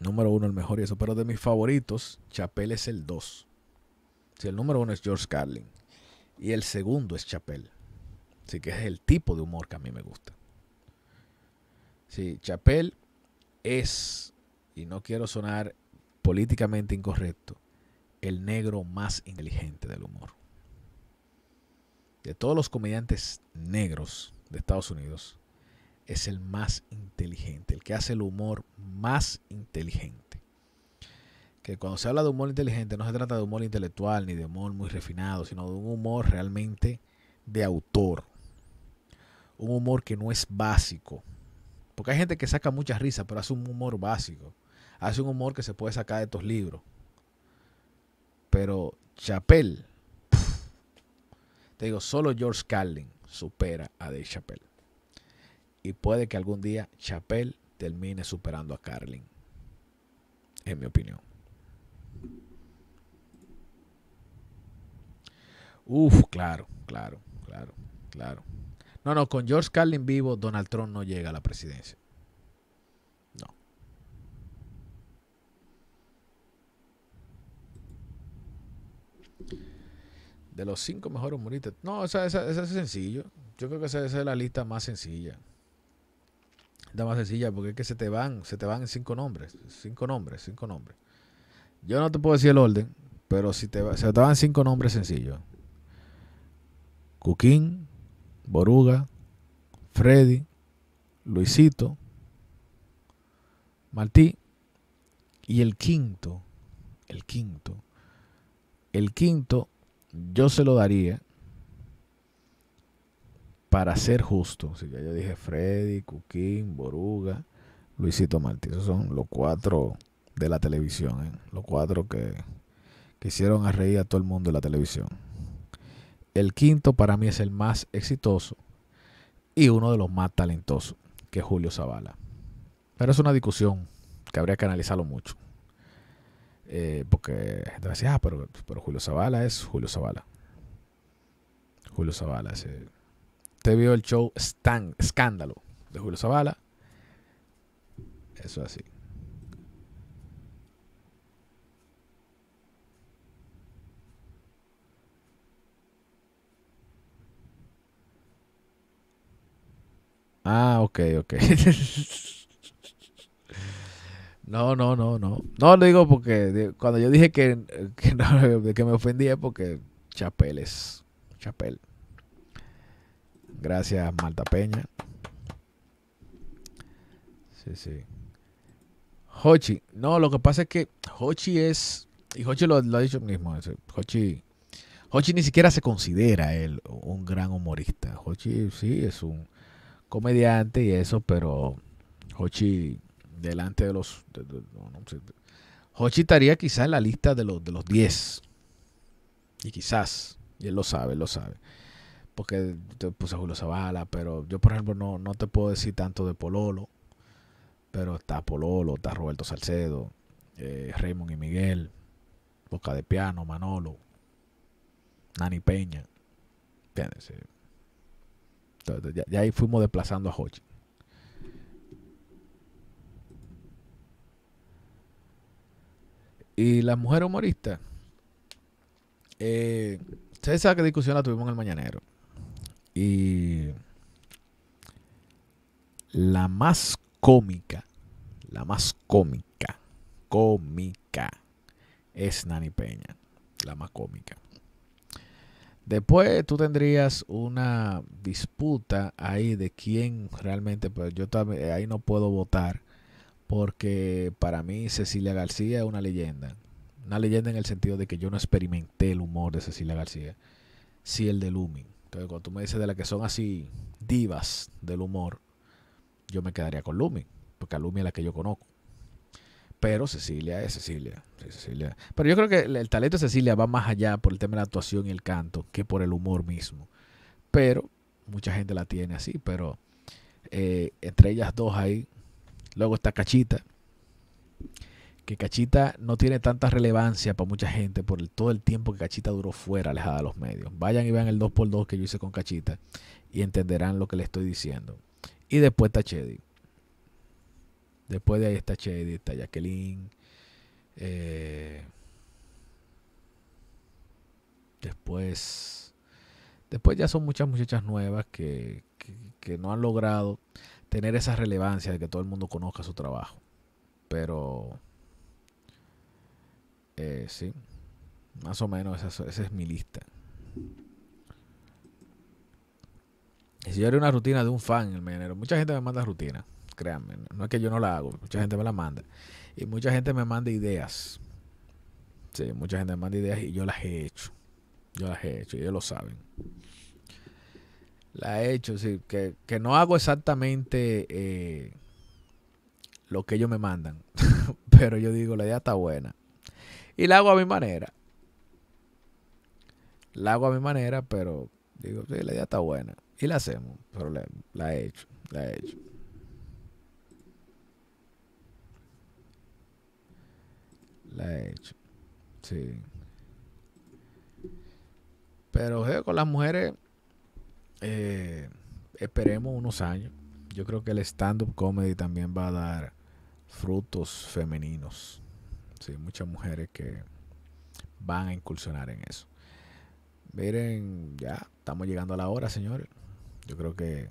Número uno, el mejor y eso. Pero de mis favoritos, Chappelle es el 2. Sí, el número uno es George Carlin. Y el segundo es Chappelle. Así que es el tipo de humor que a mí me gusta. Sí, Chapel es, y no quiero sonar políticamente incorrecto, el negro más inteligente del humor. De todos los comediantes negros de Estados Unidos, es el más inteligente, el que hace el humor más inteligente. Que cuando se habla de humor inteligente no se trata de humor intelectual ni de humor muy refinado, sino de un humor realmente de autor. Un humor que no es básico, porque hay gente que saca muchas risas, pero hace un humor básico. Hace un humor que se puede sacar de estos libros. Pero Chappelle, te digo, solo George Carlin supera a Dave Chappelle. Y puede que algún día Chappelle termine superando a Carlin. En mi opinión. Uf, claro, claro, claro, claro. No, no, con George Carlin vivo, Donald Trump no llega a la presidencia. No. De los cinco mejores humoristas. No, esa, es sencillo. Yo creo que esa, es la lista más sencilla. La más sencilla porque es que se te van, se te van cinco nombres. Cinco nombres, cinco nombres. Yo no te puedo decir el orden, pero si te, se te van cinco nombres sencillos. Cuquín, Boruga, Freddy, Luisito, Martí. Y el quinto, el quinto, el quinto yo se lo daría para ser justo. Así que yo dije Freddy, Cuquín, Boruga, Luisito Martí. Esos son los cuatro de la televisión, ¿eh? los cuatro que, que hicieron a reír a todo el mundo de la televisión. El quinto para mí es el más exitoso y uno de los más talentosos, que es Julio Zavala. Pero es una discusión que habría que analizarlo mucho. Eh, porque la gente decía, ah, pero, Julio Zavala es Julio Zavala. Julio Zavala. Te vio el show Stan, Escándalo de Julio Zavala. Eso es así. Ah, ok, ok. no, no, no, no. No lo digo porque cuando yo dije que, que, me ofendía porque Chapel es Chapel. Gracias, Malta Peña. Sí, sí. Hochi. No, lo que pasa es que Hochi es. Y Hochi lo, ha dicho mismo. Hochi. Hochi ni siquiera se considera él un gran humorista. Hochi sí es un comediante y eso, pero Hochi delante de los... no, Hochi estaría quizás en la lista de los, de los 10. Y quizás, y él lo sabe, él lo sabe. Porque te puse a Julio Zavala, pero yo, por ejemplo, no, no te puedo decir tanto de Pololo. Pero está Pololo, está Roberto Salcedo, eh, Raymond y Miguel, Boca de Piano, Manolo, Nani Peña. Fíjense. Ya, ahí fuimos desplazando a Hochi Y la mujer humorista Eh, Ustedes que discusión la tuvimos en el mañanero. Y la más cómica, la más cómica, cómica, es Nani Peña. La más cómica. Después tú tendrías una disputa ahí de quién realmente, pues yo también, eh, ahí no puedo votar porque para mí Cecilia García es una leyenda. Una leyenda en el sentido de que yo no experimenté el humor de Cecilia García, sí el de Lumi. Entonces cuando tú me dices de las que son así divas del humor, yo me quedaría con Lumi, porque a es la que yo conozco. Pero Cecilia es Cecilia. Pero yo creo que el, talento de Cecilia va más allá por el tema de la actuación y el canto que por el humor mismo. Pero mucha gente la tiene así, pero eh, entre ellas dos ahí. Luego está Cachita, que Cachita no tiene tanta relevancia para mucha gente por todo el tiempo que Cachita duró fuera, alejada de los medios. Vayan y vean el 2x2 que yo hice con Cachita y entenderán lo que le estoy diciendo. Y después está Chedi. Después de ahí está Chedi, está Jacqueline. Eh, después. Después ya son muchas muchachas nuevas que, que, no han logrado tener esa relevancia de que todo el mundo conozca su trabajo. Pero eh, sí, más o menos esa, es mi lista. Y si yo haría una rutina de un fan en el medianero, mucha gente me manda rutina créanme. No es que yo no la hago, mucha gente me la manda. Y mucha gente me manda ideas. Sí, mucha gente me manda ideas y yo las he hecho. Yo las he hecho y ellos lo saben. La he hecho, sí. Que, no hago exactamente eh, lo que ellos me mandan. Pero yo digo, la idea está buena. Y la hago a mi manera. La hago a mi manera, pero digo, sí, la idea está buena. Y la hacemos, pero la he hecho, la he hecho. La he hecho. Sí. Pero eh, con las mujeres eh, esperemos unos años. Yo creo que el stand-up comedy también va a dar frutos femeninos. Sí, muchas mujeres que van a incursionar en eso. Miren, ya estamos llegando a la hora, señores. Yo creo que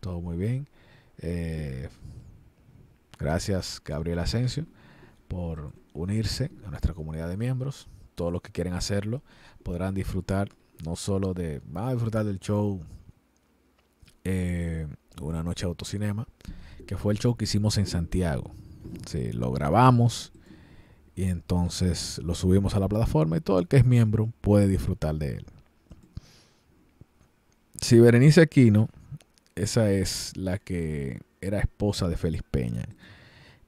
todo muy bien. Eh, gracias, Gabriel Asensio por unirse a nuestra comunidad de miembros. Todos los que quieren hacerlo podrán disfrutar no solo de, van a disfrutar del show eh, Una Noche de Autocinema, que fue el show que hicimos en Santiago. Sí, lo grabamos y entonces lo subimos a la plataforma y todo el que es miembro puede disfrutar de él. Si Berenice Aquino, esa es la que era esposa de Félix Peña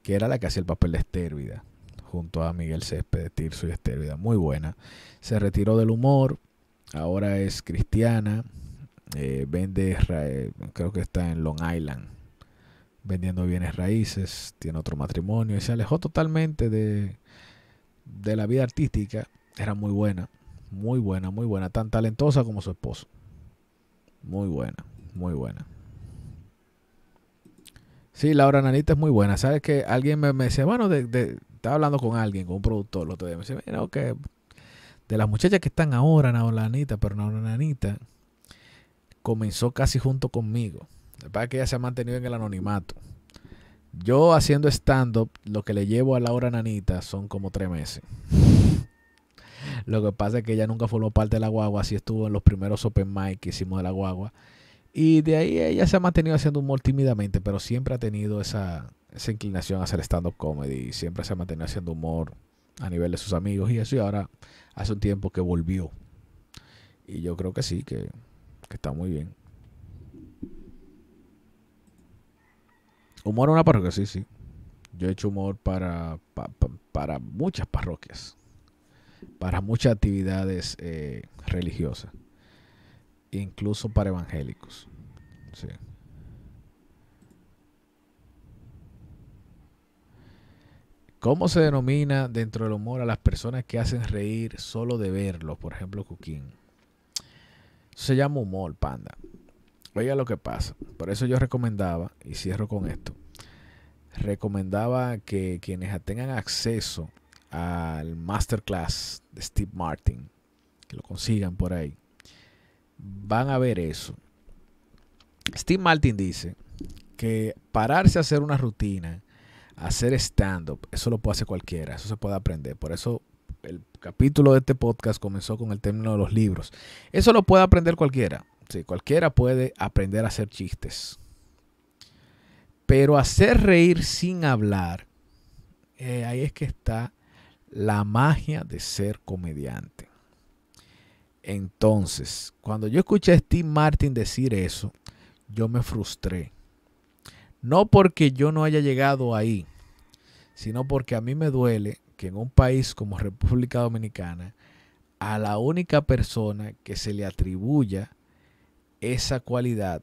que era la que hacía el papel de Estérvida, junto a Miguel Céspedes, Tirso y Estérvida. Muy buena. Se retiró del humor, ahora es cristiana, eh, vende, eh, creo que está en Long Island, vendiendo bienes raíces, tiene otro matrimonio y se alejó totalmente de la vida artística. Era muy buena, muy buena, muy buena, tan talentosa como su esposo. Muy buena, muy buena. Sí, Laura Nanita es muy buena. Sabes que alguien me, me decía, bueno, de, de, estaba hablando con alguien, con un productor el otro día. Me decía, mira, ok, de las muchachas que están ahora, Laura Nanita, pero Laura Nanita comenzó casi junto conmigo. Para que ella se ha mantenido en el anonimato. Yo haciendo stand-up, lo que le llevo a Laura Nanita son como tres meses. Lo que pasa es que ella nunca formó parte de la guagua, así estuvo en los primeros open mic que hicimos de la guagua. Y de ahí ella se ha mantenido haciendo humor tímidamente, pero siempre ha tenido esa, inclinación a hacer stand-up comedy. siempre se ha mantenido haciendo humor a nivel de sus amigos y eso. Y ahora hace un tiempo que volvió. Y yo creo que sí, que, está muy bien. Humor en una parroquia, sí, sí. Yo he hecho humor para, para muchas parroquias, para muchas actividades eh, religiosas incluso para evangélicos. ¿Cómo se denomina dentro del humor a las personas que hacen reír solo de verlo? Por ejemplo, Coquín. se llama humor, panda. Oiga lo que pasa. Por eso yo recomendaba, y cierro con esto, recomendaba que quienes tengan acceso al masterclass de Steve Martin, que lo consigan por ahí, van a ver eso. Steve Martin dice que pararse a hacer una rutina, hacer stand-up, eso lo puede hacer cualquiera, eso se puede aprender. Por eso el capítulo de este podcast comenzó con el término de los libros. Eso lo puede aprender cualquiera. Sí, cualquiera puede aprender a hacer chistes. Pero hacer reír sin hablar, eh, ahí es que está la magia de ser comediante. Entonces, cuando yo escuché a Steve Martin decir eso, yo me frustré. No porque yo no haya llegado ahí, sino porque a mí me duele que en un país como República Dominicana, a la única persona que se le atribuya esa cualidad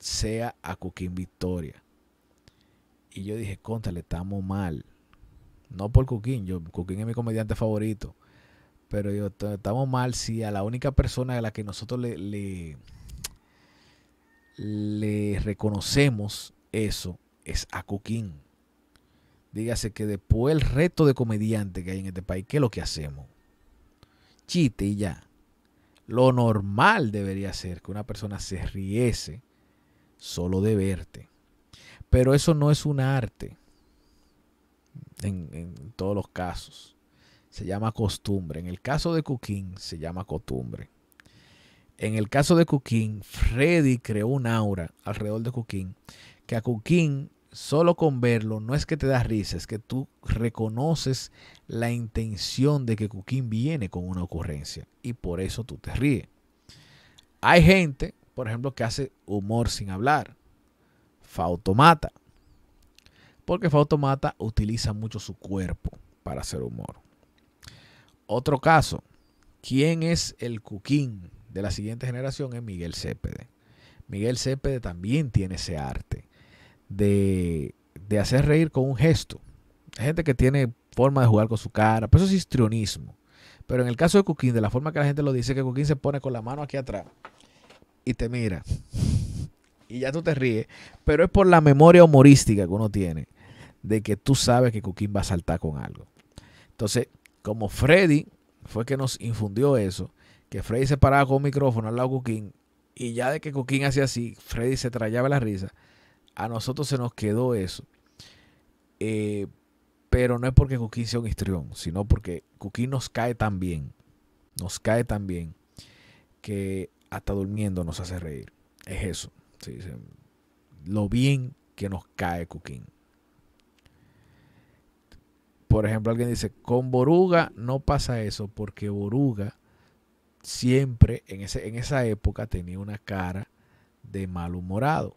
sea a Coquín Victoria. Y yo dije, le estamos mal. No por Coquín, yo, Coquín es mi comediante favorito. Pero yo, estamos mal si a la única persona a la que nosotros le, le, reconocemos eso es a Coquín. Dígase que después el reto de comediante que hay en este país, ¿qué es lo que hacemos? Chite y ya. Lo normal debería ser que una persona se riese solo de verte. Pero eso no es un arte en todos los casos se llama costumbre. En el caso de Coquín se llama costumbre. En el caso de Coquín, Freddy creó un aura alrededor de Coquín, que a Coquín solo con verlo no es que te da risa, es que tú reconoces la intención de que Coquín viene con una ocurrencia y por eso tú te ríes. Hay gente, por ejemplo, que hace humor sin hablar. Fautomata. Porque Fautomata utiliza mucho su cuerpo para hacer humor. Otro caso, ¿quién es el cuquín de la siguiente generación? Es Miguel Cépede. Miguel Cépede también tiene ese arte de, hacer reír con un gesto. Hay gente que tiene forma de jugar con su cara, Por eso es histrionismo. Pero en el caso de Cuquín, de la forma que la gente lo dice, que Cuquín se pone con la mano aquí atrás y te mira. Y ya tú te ríes. Pero es por la memoria humorística que uno tiene de que tú sabes que Cuquín va a saltar con algo. Entonces, como Freddy fue que nos infundió eso, que Freddy se paraba con un micrófono al lado de Coquín y ya de que Coquín hacía así, Freddy se trallaba la risa. A nosotros se nos quedó eso. Eh, pero no es porque Coquín sea un histrión, sino porque Coquín nos cae tan bien, nos cae tan bien, que hasta durmiendo nos hace reír. Es eso. lo bien que nos cae Coquín por ejemplo, alguien dice, con Boruga no pasa eso porque Boruga siempre en, ese, en esa época tenía una cara de malhumorado.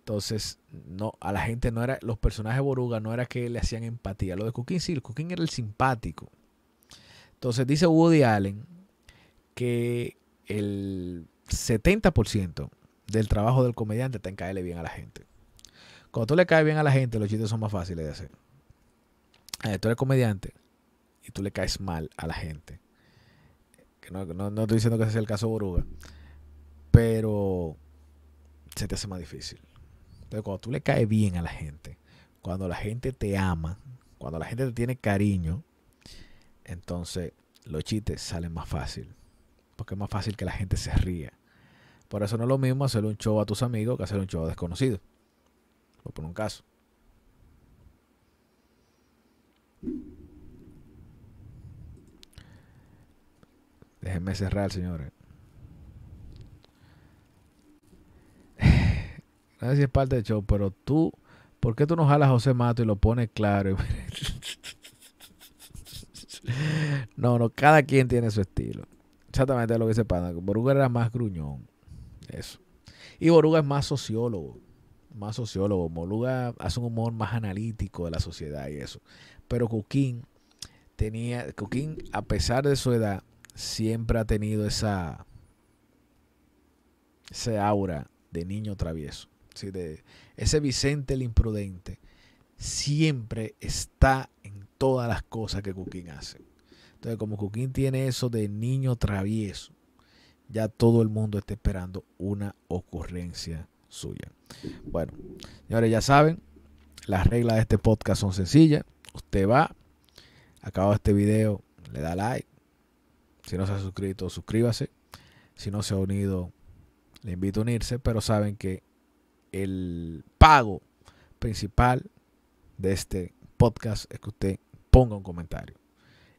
Entonces, no, a la gente no era, los personajes de Boruga no era que le hacían empatía. Lo de Cooking sí, el Cooking era el simpático. Entonces dice Woody Allen que el 70% del trabajo del comediante está en caerle bien a la gente. Cuando tú le caes bien a la gente, los chistes son más fáciles de hacer. Eh, tú eres comediante y tú le caes mal a la gente. no, no, estoy diciendo que ese sea el caso de Boruga, pero se te hace más difícil. Entonces, cuando tú le caes bien a la gente, cuando la gente te ama, cuando la gente te tiene cariño, entonces los chistes salen más fácil. Porque es más fácil que la gente se ría. Por eso no es lo mismo hacer un show a tus amigos que hacer un show a desconocidos por un caso. Déjenme cerrar, señores. No sé si es parte del show, pero tú, ¿por qué tú no jalas a José Mato y lo pones claro? no, no, cada quien tiene su estilo. Exactamente lo que se pasa. Boruga era más gruñón. Eso. Y Boruga es más sociólogo más sociólogo, Moluga hace un humor más analítico de la sociedad y eso. Pero Coquín tenía, Coquín a pesar de su edad, siempre ha tenido esa, ese aura de niño travieso. De, ese Vicente el imprudente siempre está en todas las cosas que Coquín hace. Entonces, como Coquín tiene eso de niño travieso, ya todo el mundo está esperando una ocurrencia suya. Bueno, señores, ya saben, las reglas de este podcast son sencillas. Usted va, acabado este video, le da like. Si no se ha suscrito, suscríbase. Si no se ha unido, le invito a unirse. Pero saben que el pago principal de este podcast es que usted ponga un comentario.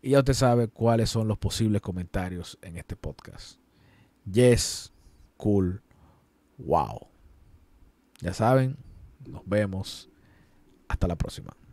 Y ya usted sabe cuáles son los posibles comentarios en este podcast. Yes, cool, wow. Ya saben, nos vemos. Hasta la próxima.